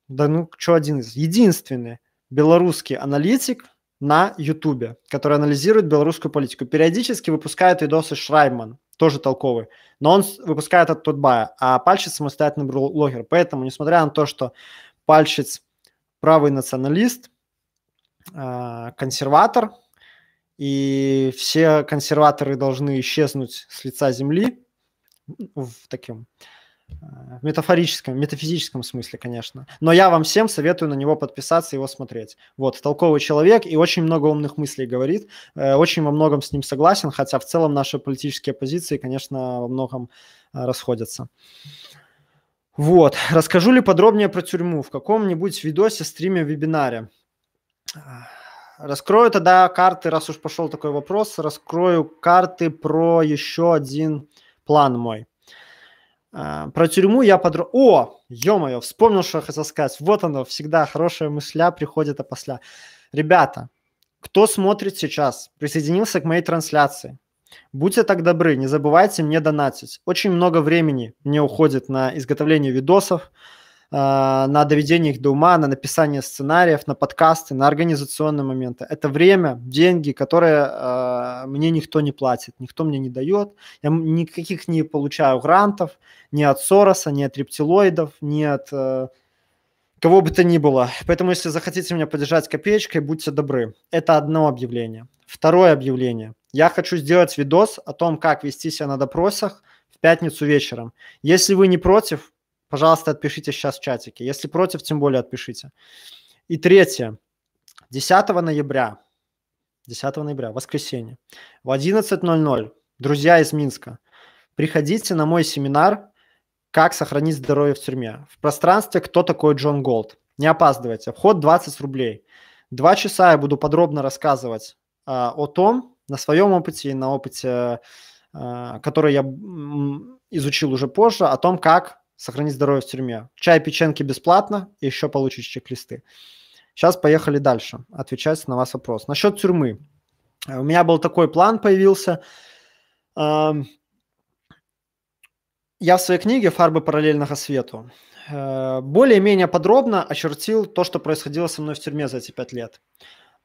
Да ну, что один из? Единственный белорусский аналитик на Ютубе, который анализирует белорусскую политику. Периодически выпускает видосы Шрайман тоже толковый, но он выпускает от Тутбая, а Пальчиц самостоятельный блогер. Поэтому, несмотря на то, что Пальчиц правый националист, а, консерватор, и все консерваторы должны исчезнуть с лица земли в таком в метафорическом, метафизическом смысле, конечно. Но я вам всем советую на него подписаться и его смотреть. Вот, толковый человек и очень много умных мыслей говорит. Э, очень во многом с ним согласен, хотя в целом наши политические позиции, конечно, во многом э, расходятся. Вот. Расскажу ли подробнее про тюрьму в каком-нибудь видосе, стриме, вебинаре? Раскрою тогда карты, раз уж пошел такой вопрос, раскрою карты про еще один план мой. А, про тюрьму я подро... О, ё-моё, вспомнил, что я хотел сказать. Вот оно, всегда хорошая мысля приходит опосля. Ребята, кто смотрит сейчас, присоединился к моей трансляции, будьте так добры, не забывайте мне донатить. Очень много времени мне уходит на изготовление видосов, а, на доведение их до ума, на написание сценариев, на подкасты, на организационные моменты. Это время, деньги, которые э, мне никто не платит, никто мне не дает. Я никаких не получаю грантов, ни от Сороса, ни от рептилоидов, ни от э, кого бы то ни было. Поэтому, если захотите меня поддержать копеечкой, будьте добры. Это одно объявление. Второе объявление. Я хочу сделать видос о том, как вести себя на допросах в пятницу вечером. Если вы не против, Пожалуйста, отпишите сейчас в чатике. Если против, тем более отпишите. И третье. 10 ноября, 10 ноября, воскресенье, в 11.00, друзья из Минска, приходите на мой семинар «Как сохранить здоровье в тюрьме». В пространстве «Кто такой Джон Голд?» Не опаздывайте. Вход 20 рублей. Два часа я буду подробно рассказывать а, о том, на своем опыте и на опыте, а, который я изучил уже позже, о том, как сохранить здоровье в тюрьме. Чай, печеньки бесплатно, и еще получишь чек-листы. Сейчас поехали дальше, отвечать на вас вопрос. Насчет тюрьмы. Э, у меня был такой план появился. Эм, я в своей книге «Фарбы параллельного свету» э, более-менее подробно очертил то, что происходило со мной в тюрьме за эти пять лет.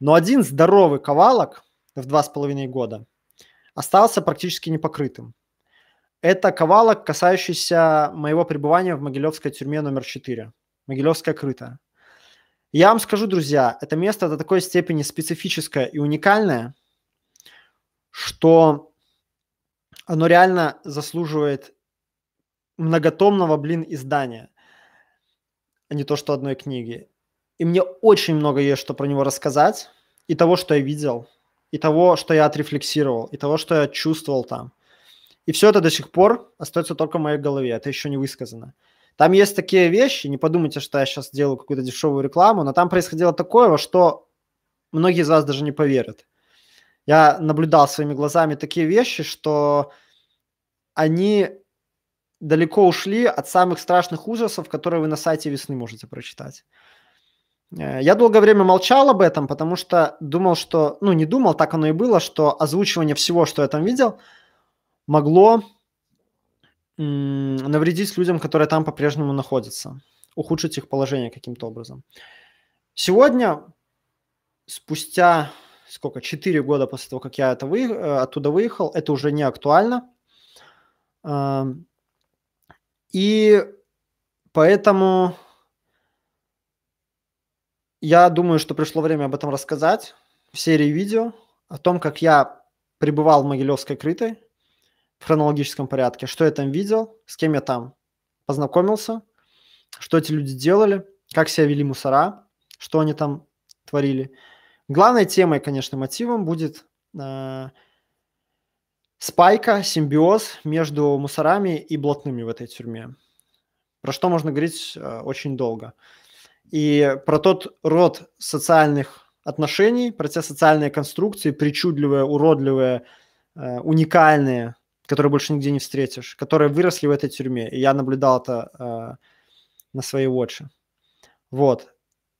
Но один здоровый ковалок в два с половиной года остался практически непокрытым. Это ковалок, касающийся моего пребывания в Могилевской тюрьме номер 4, Могилевская крыта. Я вам скажу, друзья, это место до такой степени специфическое и уникальное, что оно реально заслуживает многотомного, блин, издания, а не то, что одной книги. И мне очень много есть, что про него рассказать, и того, что я видел, и того, что я отрефлексировал, и того, что я чувствовал там – и все это до сих пор остается только в моей голове, это еще не высказано. Там есть такие вещи, не подумайте, что я сейчас делаю какую-то дешевую рекламу, но там происходило такое, во что многие из вас даже не поверят. Я наблюдал своими глазами такие вещи, что они далеко ушли от самых страшных ужасов, которые вы на сайте весны можете прочитать. Э, я долгое время молчал об этом, потому что думал, что, ну не думал, так оно и было, что озвучивание всего, что я там видел – могло навредить людям, которые там по-прежнему находятся, ухудшить их положение каким-то образом. Сегодня, спустя сколько, 4 года после того, как я это вы, э, оттуда выехал, это уже не актуально. Эм, и поэтому я думаю, что пришло время об этом рассказать в серии видео, о том, как я пребывал в Могилевской крытой, хронологическом порядке, что я там видел, с кем я там познакомился, что эти люди делали, как себя вели мусора, что они там творили. Главной темой, конечно, мотивом будет э, спайка, симбиоз между мусорами и блатными в этой тюрьме, про что можно говорить э, очень долго. И про тот род социальных отношений, про те социальные конструкции, причудливые, уродливые, э, уникальные, которые больше нигде не встретишь, которые выросли в этой тюрьме. И я наблюдал это э, на своей watch. Вот.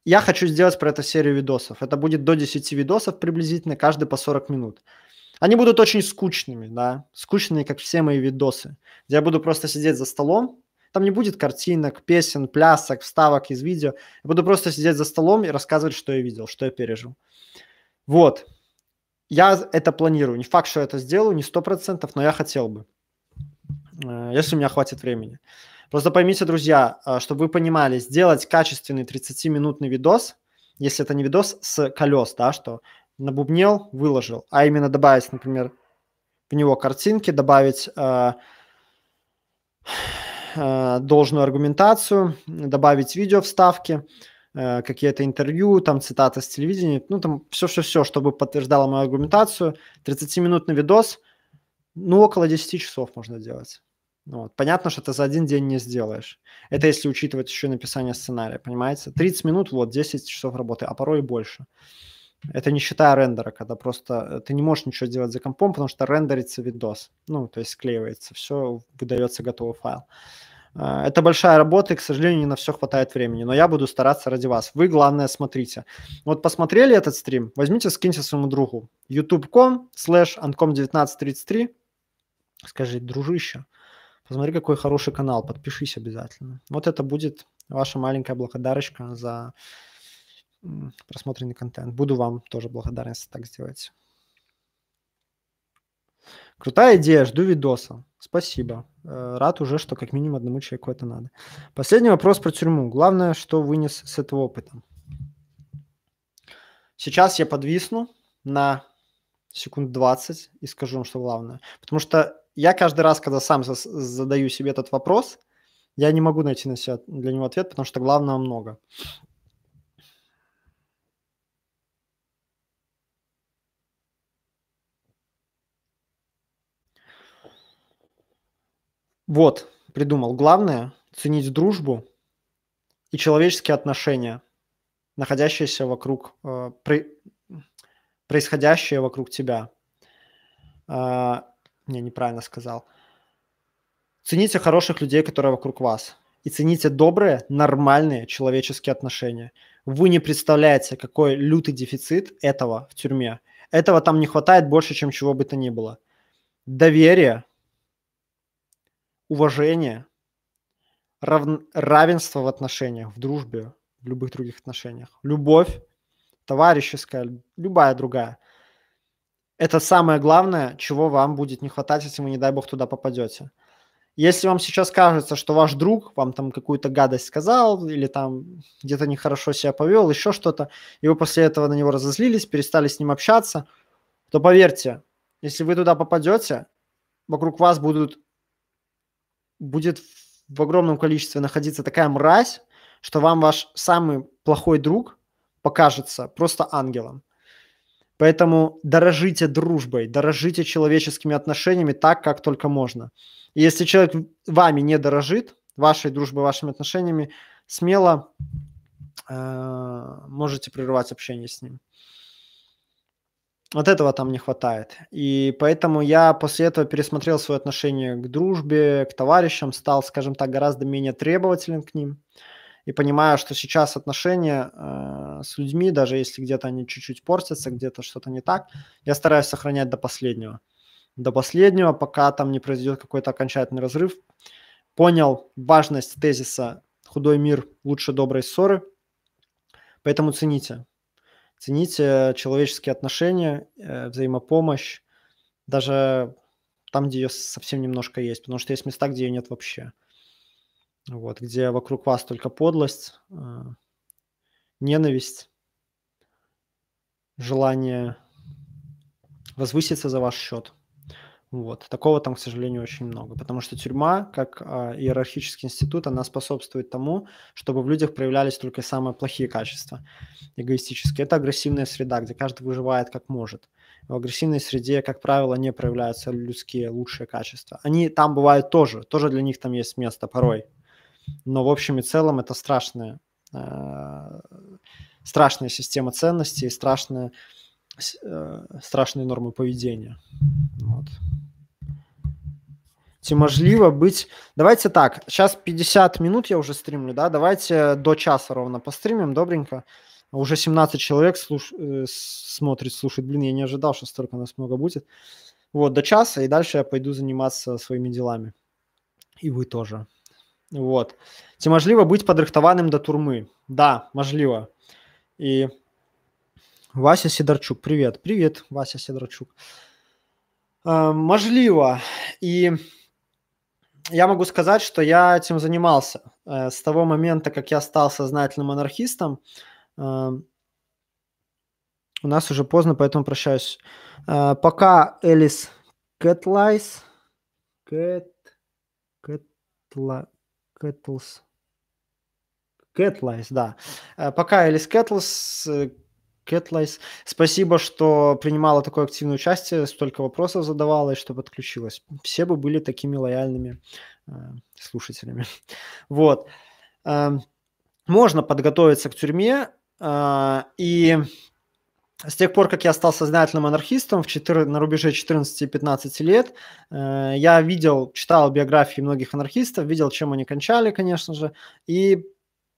Я хочу сделать про это серию видосов. Это будет до 10 видосов приблизительно, каждый по 40 минут. Они будут очень скучными, да, скучные, как все мои видосы, я буду просто сидеть за столом, там не будет картинок, песен, плясок, вставок из видео. Я буду просто сидеть за столом и рассказывать, что я видел, что я пережил. Вот я это планирую. Не факт, что я это сделаю, не сто процентов, но я хотел бы, э, если у меня хватит времени. Просто поймите, друзья, э, чтобы вы понимали, сделать качественный 30-минутный видос, если это не видос с колес, да, что набубнел, выложил, а именно добавить, например, в него картинки, добавить э, э, должную аргументацию, добавить видео вставки – Э, какие-то интервью, там цитаты с телевидения, ну там все-все-все, чтобы подтверждало мою аргументацию. 30-минутный видос, ну около 10 часов можно делать. Ну вот. Понятно, что это за один день не сделаешь. Это если учитывать еще написание сценария, понимаете? 30 минут, вот, 10 часов работы, а порой и больше. Это не считая рендера, когда просто э, ты не можешь ничего делать за компом, потому что рендерится видос. Ну, то есть склеивается все, выдается готовый файл. Uh, а, это большая работа, и, к сожалению, не на все хватает времени, но я буду стараться ради вас. Вы, главное, смотрите. Вот посмотрели этот стрим, возьмите, скиньте своему другу. youtube.com slash ancom1933 Скажи, дружище, посмотри, какой хороший канал, подпишись обязательно. Вот это будет ваша маленькая благодарочка за просмотренный контент. Буду вам тоже благодарен, если так сделаете. Крутая идея, жду видоса. Спасибо. Э, рад уже, что как минимум одному человеку это надо. Последний вопрос про тюрьму. Главное, что вынес с этого опыта. Сейчас я подвисну на секунд 20 и скажу вам, что главное. Потому что я каждый раз, когда сам задаю себе этот вопрос, я не могу найти для него ответ, потому что главного много. Вот, придумал. Главное – ценить дружбу и человеческие отношения, находящиеся вокруг, э, при, вокруг тебя. Э, не, неправильно сказал. Цените хороших людей, которые вокруг вас. И цените добрые, нормальные человеческие отношения. Вы не представляете, какой лютый дефицит этого в тюрьме. Этого там не хватает больше, чем чего бы то ни было. Доверие – уважение, рав... равенство в отношениях, в дружбе, в любых других отношениях, любовь, товарищеская, любая другая. Это самое главное, чего вам будет не хватать, если вы, не дай бог, туда попадете. Если вам сейчас кажется, что ваш друг вам там какую-то гадость сказал или там где-то нехорошо себя повел, еще что-то, и вы после этого на него разозлились, перестали с ним общаться, то поверьте, если вы туда попадете, вокруг вас будут будет в огромном количестве находиться такая мразь, что вам ваш самый плохой друг покажется просто ангелом. Поэтому дорожите дружбой, дорожите человеческими отношениями так, как только можно. И если человек вами не дорожит, вашей дружбой, вашими отношениями, смело э, можете прерывать общение с ним. Вот этого там не хватает. И поэтому я после этого пересмотрел свое отношение к дружбе, к товарищам, стал, скажем так, гораздо менее требователен к ним. И понимаю, что сейчас отношения э, с людьми, даже если где-то они чуть-чуть портятся, где-то что-то не так, я стараюсь сохранять до последнего. До последнего, пока там не произойдет какой-то окончательный разрыв. Понял важность тезиса «Худой мир лучше доброй ссоры», поэтому цените Цените человеческие отношения, э, взаимопомощь, даже там, где ее совсем немножко есть, потому что есть места, где ее нет вообще. Вот, где вокруг вас только подлость, э, ненависть, желание возвыситься за ваш счет – вот. Такого там, к сожалению, очень много, потому что тюрьма, как э, иерархический институт, она способствует тому, чтобы в людях проявлялись только самые плохие качества, эгоистические. Это агрессивная среда, где каждый выживает как может. В агрессивной среде, как правило, не проявляются людские лучшие качества. Они там бывают тоже, тоже для них там есть место порой. Но в общем и целом это страшная, э, страшная система ценностей, страшная Э, страшные нормы поведения. Вот. Ці быть. Давайте так. Сейчас 50 минут я уже стримлю, да? Давайте до часа ровно постримим, добренько. Уже 17 человек слуш... Э, смотрит, слушает. Блин, я не ожидал, что столько нас много будет. Вот, до часа, и дальше я пойду заниматься своими делами. И вы тоже. Вот. Тиможливо быть падрыхтаваным до турмы. Да, можливо. И Вася Сидорчук, привет. Привет, Вася Сидорчук. Э, можливо. и я могу сказать, что я этим занимался. Э, с того момента, как я стал сознательным анархистом, э, у нас уже поздно, поэтому прощаюсь. пока Элис Кэтлайс, Кэт, Кэтла, Кэтлс, Кэтлайс, да. Пока Элис Кэтлс Кетлайс. Спасибо, что принимала такое активное участие, столько вопросов задавала и что подключилась. Все бы были такими лояльными э, слушателями. Вот. Э, можно подготовиться к тюрьме. Э, и с тех пор, как я стал сознательным анархистом в 4, на рубеже 14 15 лет, э, я видел, читал биографии многих анархистов, видел, чем они кончали, конечно же, и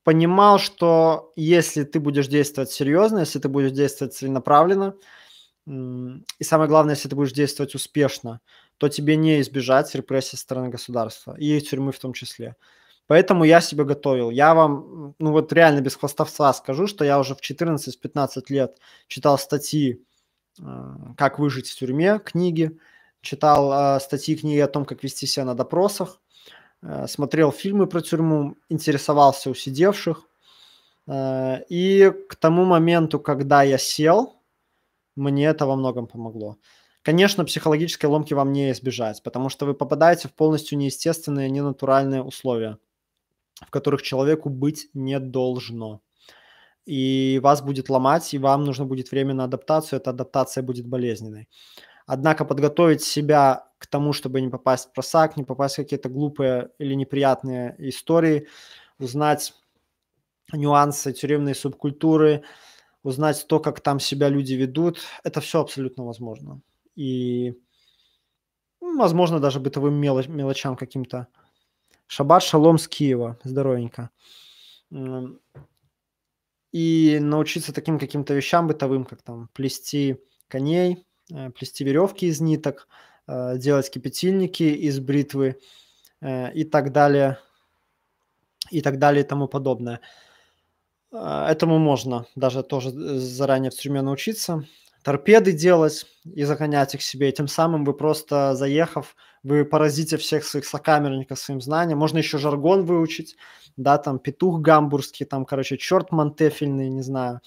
понимал, что если ты будешь действовать серьезно, если ты будешь действовать целенаправленно, и самое главное, если ты будешь действовать успешно, то тебе не избежать репрессий со стороны государства и тюрьмы в том числе. Поэтому я себя готовил. Я вам, ну вот реально без хвостовца скажу, что я уже в 14-15 лет читал статьи э, «Как выжить в тюрьме», книги, читал э, статьи книги о том, как вести себя на допросах, Э, смотрел фильмы про тюрьму, интересовался у сидевших. Э, и к тому моменту, когда я сел, мне это во многом помогло. Конечно, психологической ломки вам не избежать, потому что вы попадаете в полностью неестественные, ненатуральные условия, в которых человеку быть не должно. И вас будет ломать, и вам нужно будет время на адаптацию. Эта адаптация будет болезненной. Однако подготовить себя к тому, чтобы не попасть в просак, не попасть в какие-то глупые или неприятные истории, узнать нюансы тюремной субкультуры, узнать то, как там себя люди ведут, это все абсолютно возможно. И, ну, возможно, даже бытовым мелоч- мелочам каким-то. Шабат, шалом с Киева. Здоровенько. И научиться таким каким-то вещам бытовым, как там плести коней, Э, плести веревки из ниток, э, делать кипятильники из бритвы э, и так далее, и так далее и тому подобное. Этому можно даже тоже заранее в тюрьме научиться. Торпеды делать и загонять их себе. И тем самым вы просто заехав, вы поразите всех своих сокамерников своим знанием. Можно еще жаргон выучить, да, там петух гамбургский, там, короче, черт мантефельный, не знаю,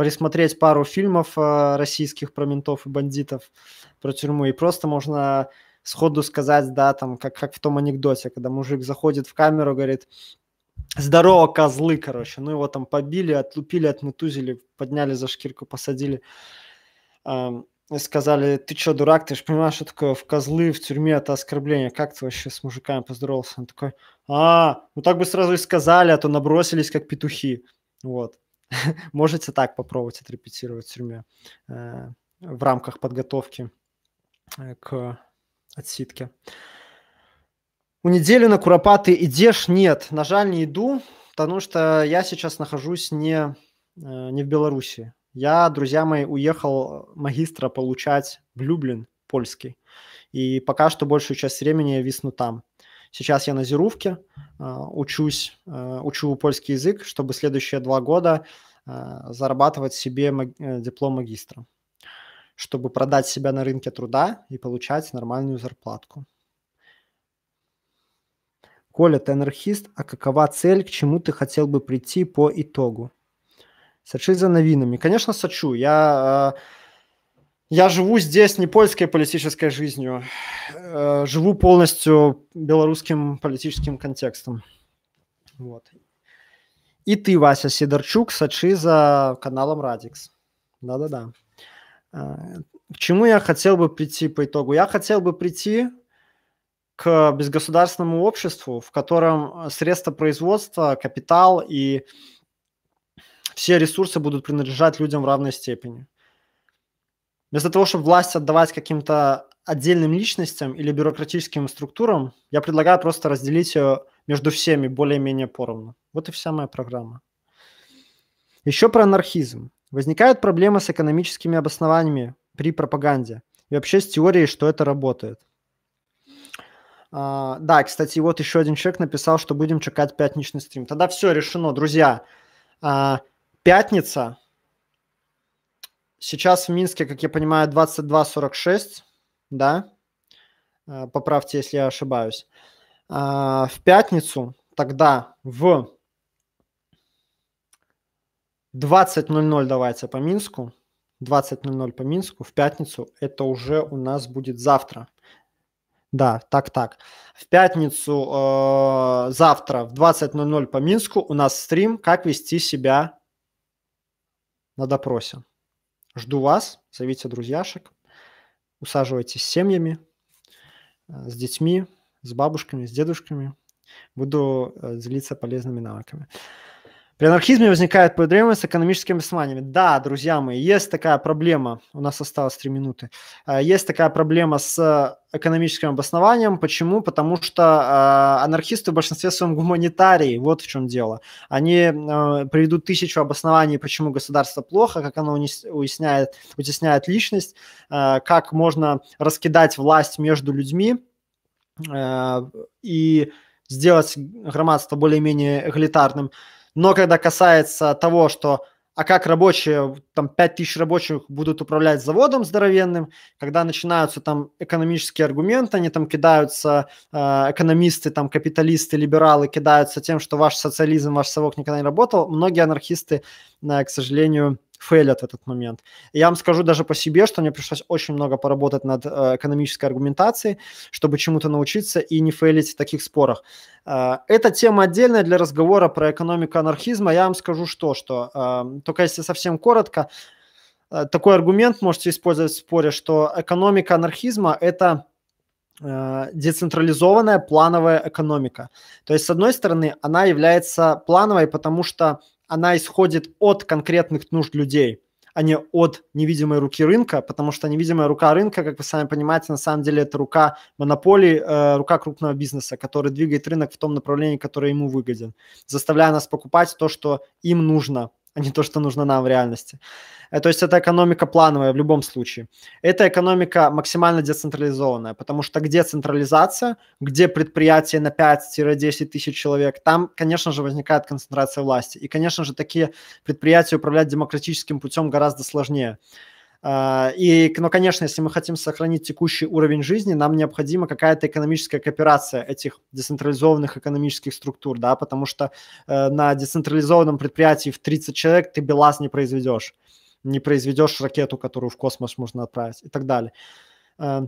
присмотреть пару фильмов э, российских про ментов и бандитов, про тюрьму, и просто можно сходу сказать, да, там, как, как в том анекдоте, когда мужик заходит в камеру, говорит, здорово, козлы, короче, ну его там побили, отлупили, отмутузили, подняли за шкирку, посадили, эм, сказали, ты что, дурак, ты же понимаешь, что такое в козлы, в тюрьме это оскорбление, как ты вообще с мужиками поздоровался? Он такой, а, ну так бы сразу и сказали, а то набросились как петухи, вот. можете так попробовать отрепетировать в тюрьме э, в рамках подготовки э, к отсидке. У недели на Куропаты идешь? Нет, на жаль, не иду, потому что я сейчас нахожусь не, э, не в Беларуси. Я, друзья мои, уехал магистра получать в Люблин польский. И пока что большую часть времени я висну там. Сейчас я на Зирувке, а, учусь, а, учу польский язык, чтобы следующие два года а, зарабатывать себе э, диплом магистра, чтобы продать себя на рынке труда и получать нормальную зарплатку. Коля, ты анархист, а какова цель, к чему ты хотел бы прийти по итогу? Сочи за новинами. Конечно, сочу. Я э, я живу здесь не польской политической жизнью, э, живу полностью белорусским политическим контекстом. Вот. И ты, Вася Сидорчук, сочи за каналом Радикс. Да-да-да. Э, к чему я хотел бы прийти по итогу? Я хотел бы прийти к безгосударственному обществу, в котором средства производства, капитал и все ресурсы будут принадлежать людям в равной степени. Вместо того, чтобы власть отдавать каким-то отдельным личностям или бюрократическим структурам, я предлагаю просто разделить ее между всеми более-менее поровну. Вот и вся моя программа. Еще про анархизм. Возникают проблемы с экономическими обоснованиями при пропаганде и вообще с теорией, что это работает. А, да, кстати, вот еще один человек написал, что будем чекать пятничный стрим. Тогда все решено, друзья. А, пятница Сейчас в Минске, как я понимаю, 22.46, да? Э, поправьте, если я ошибаюсь. Э, в пятницу тогда в 20.00 давайте по Минску. 20.00 по Минску в пятницу. Это уже у нас будет завтра. Да, так, так. В пятницу э, завтра в 20.00 по Минску у нас стрим «Как вести себя на допросе». Жду вас, зовите друзьяшек, усаживайтесь с семьями, э, с детьми, с бабушками, с дедушками. Буду э, делиться полезными навыками. При анархизме возникает проблема с экономическими основаниями. Да, друзья мои, есть такая проблема, у нас осталось три минуты, а, есть такая проблема с э, экономическим обоснованием. Почему? Потому что а, анархисты в большинстве своем гуманитарии, вот в чем дело. Они э, приведут тысячу обоснований, почему государство плохо, как оно уясняет, утесняет личность, э, как можно раскидать власть между людьми и сделать громадство более-менее эгалитарным. Но когда касается того, что а как рабочие, там 5000 рабочих будут управлять заводом здоровенным, когда начинаются там экономические аргументы, они там кидаются, э, экономисты, там капиталисты, либералы кидаются тем, что ваш социализм, ваш совок никогда не работал, многие анархисты, э, к сожалению, фейлят этот момент. Я вам скажу даже по себе, что мне пришлось очень много поработать над э, экономической аргументацией, чтобы чему-то научиться и не фейлить в таких спорах. Э, эта тема отдельная для разговора про экономику анархизма. Я вам скажу что, что э, только если совсем коротко, такой аргумент можете использовать в споре, что экономика анархизма – это децентрализованная плановая экономика. То есть, с одной стороны, она является плановой, потому что она исходит от конкретных нужд людей, а не от невидимой руки рынка, потому что невидимая рука рынка, как вы сами понимаете, на самом деле это рука монополии, э, рука крупного бизнеса, который двигает рынок в том направлении, которое ему выгоден, заставляя нас покупать то, что им нужно, а не то, что нужно нам в реальности. Э, то есть это экономика плановая в любом случае. Это экономика максимально децентрализованная, потому что где централизация, где предприятие на 5-10 тысяч человек, там, конечно же, возникает концентрация власти. И, конечно же, такие предприятия управлять демократическим путем гораздо сложнее. А, и, но, ну, конечно, если мы хотим сохранить текущий уровень жизни, нам необходима какая-то экономическая кооперация этих децентрализованных экономических структур, да, потому что э, на децентрализованном предприятии в 30 человек ты БелАЗ не произведешь, не произведешь ракету, которую в космос можно отправить и так далее. Э,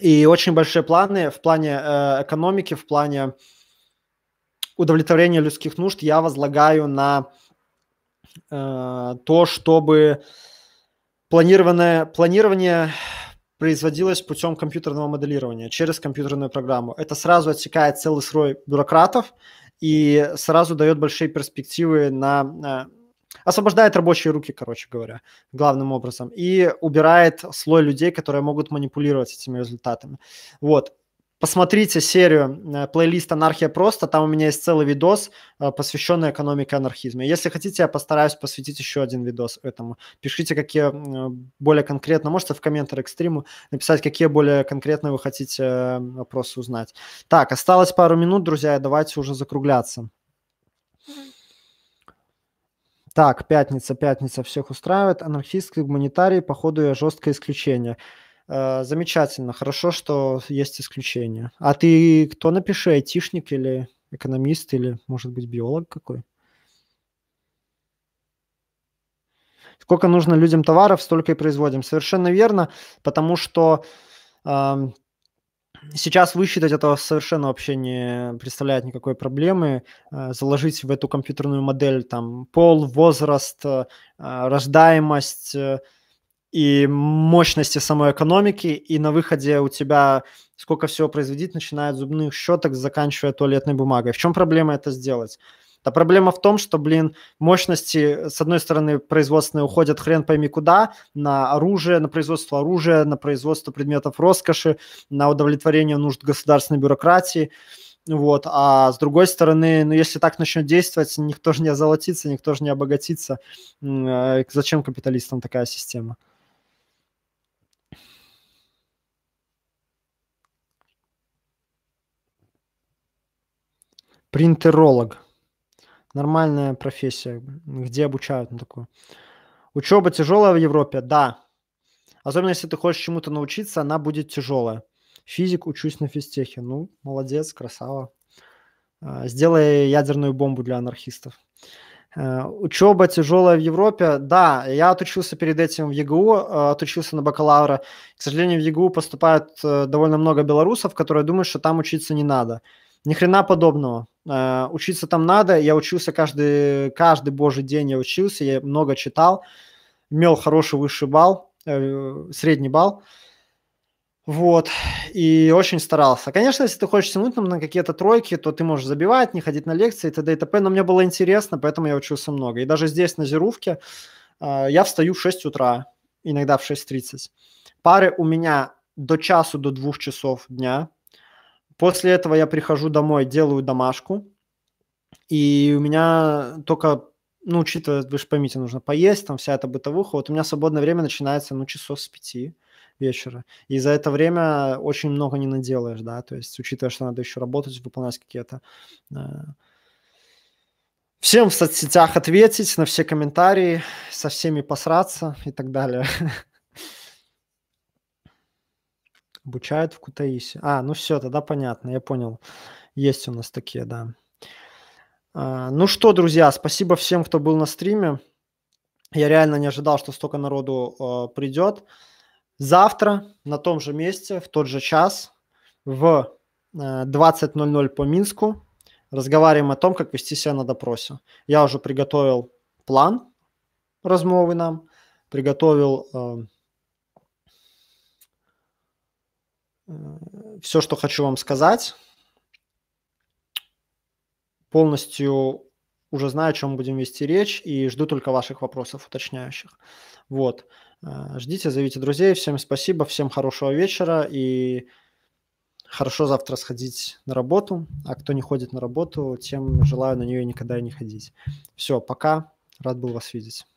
и очень большие планы в плане э, экономики, в плане удовлетворения людских нужд я возлагаю на то, чтобы Планированное, планирование производилось путем компьютерного моделирования через компьютерную программу. Это сразу отсекает целый срой бюрократов и сразу дает большие перспективы на э, освобождает рабочие руки, короче говоря, главным образом, и убирает слой людей, которые могут манипулировать этими результатами. Вот. Посмотрите серию э, плейлист «Анархия просто», там у меня есть целый видос, э, посвященный экономике анархизма. Если хотите, я постараюсь посвятить еще один видос этому. Пишите, какие э, более конкретно, можете в комментариях к стриму написать, какие более конкретно вы хотите вопросы узнать. Так, осталось пару минут, друзья, и давайте уже закругляться. Так, пятница, пятница всех устраивает. Анархистские гуманитарии, походу, я жесткое исключение. Э, замечательно, хорошо, что есть исключения. А ты кто напиши, айтишник или экономист, или, может быть, биолог какой? Сколько нужно людям товаров, столько и производим. Совершенно верно, потому что э, сейчас высчитать этого совершенно вообще не представляет никакой проблемы. Э, заложить в эту компьютерную модель там пол, возраст, э, рождаемость. Э, и мощности самой экономики, и на выходе у тебя сколько всего производить, начиная от зубных щеток, заканчивая туалетной бумагой. В чем проблема это сделать? Да проблема в том, что, блин, мощности, с одной стороны, производственные уходят хрен пойми куда, на оружие, на производство оружия, на производство предметов роскоши, на удовлетворение нужд государственной бюрократии. Вот. А с другой стороны, ну, если так начнет действовать, никто же не озолотится, никто же не обогатится. А, зачем капиталистам такая система? Принтеролог. Нормальная профессия. Где обучают на такую? Учеба тяжелая в Европе? Да. Особенно, если ты хочешь чему-то научиться, она будет тяжелая. Физик, учусь на физтехе. Ну, молодец, красава. А, сделай ядерную бомбу для анархистов. Э, учеба тяжелая в Европе. Да, я отучился перед этим в ЕГУ, э, отучился на бакалавра. К сожалению, в ЕГУ поступают э, довольно много белорусов, которые думают, что там учиться не надо. Ни хрена подобного. Э, учиться там надо. Я учился каждый, каждый божий день я учился, я много читал, имел хороший высший балл, э, средний балл. Вот, и очень старался. Конечно, если ты хочешь тянуть там, на какие-то тройки, то ты можешь забивать, не ходить на лекции и т.д. и т.п., но мне было интересно, поэтому я учился много. И даже здесь, на зерувке э, я встаю в 6 утра, иногда в 6.30. Пары у меня до часу, до двух часов дня – После этого я прихожу домой, делаю домашку, и у меня только, ну, учитывая, вы же поймите, нужно поесть, там вся эта бытовуха, вот у меня свободное время начинается, ну, часов с пяти вечера. И за это время очень много не наделаешь, да, то есть учитывая, что надо еще работать, выполнять какие-то... Э, всем в соцсетях ответить, на все комментарии, со всеми посраться и так далее. обучают в Кутаисе. А, ну все, тогда понятно, я понял. Есть у нас такие, да. А, ну что, друзья, спасибо всем, кто был на стриме. Я реально не ожидал, что столько народу э, а, придет. Завтра на том же месте, в тот же час, в э, а, 20.00 по Минску разговариваем о том, как вести себя на допросе. Я уже приготовил план размовы нам, приготовил Э, все, что хочу вам сказать. Полностью уже знаю, о чем будем вести речь, и жду только ваших вопросов уточняющих. Вот. Э, ждите, зовите друзей. Всем спасибо, всем хорошего вечера и хорошо завтра сходить на работу. А кто не ходит на работу, тем желаю на нее никогда и не ходить. Все, пока. Рад был вас видеть.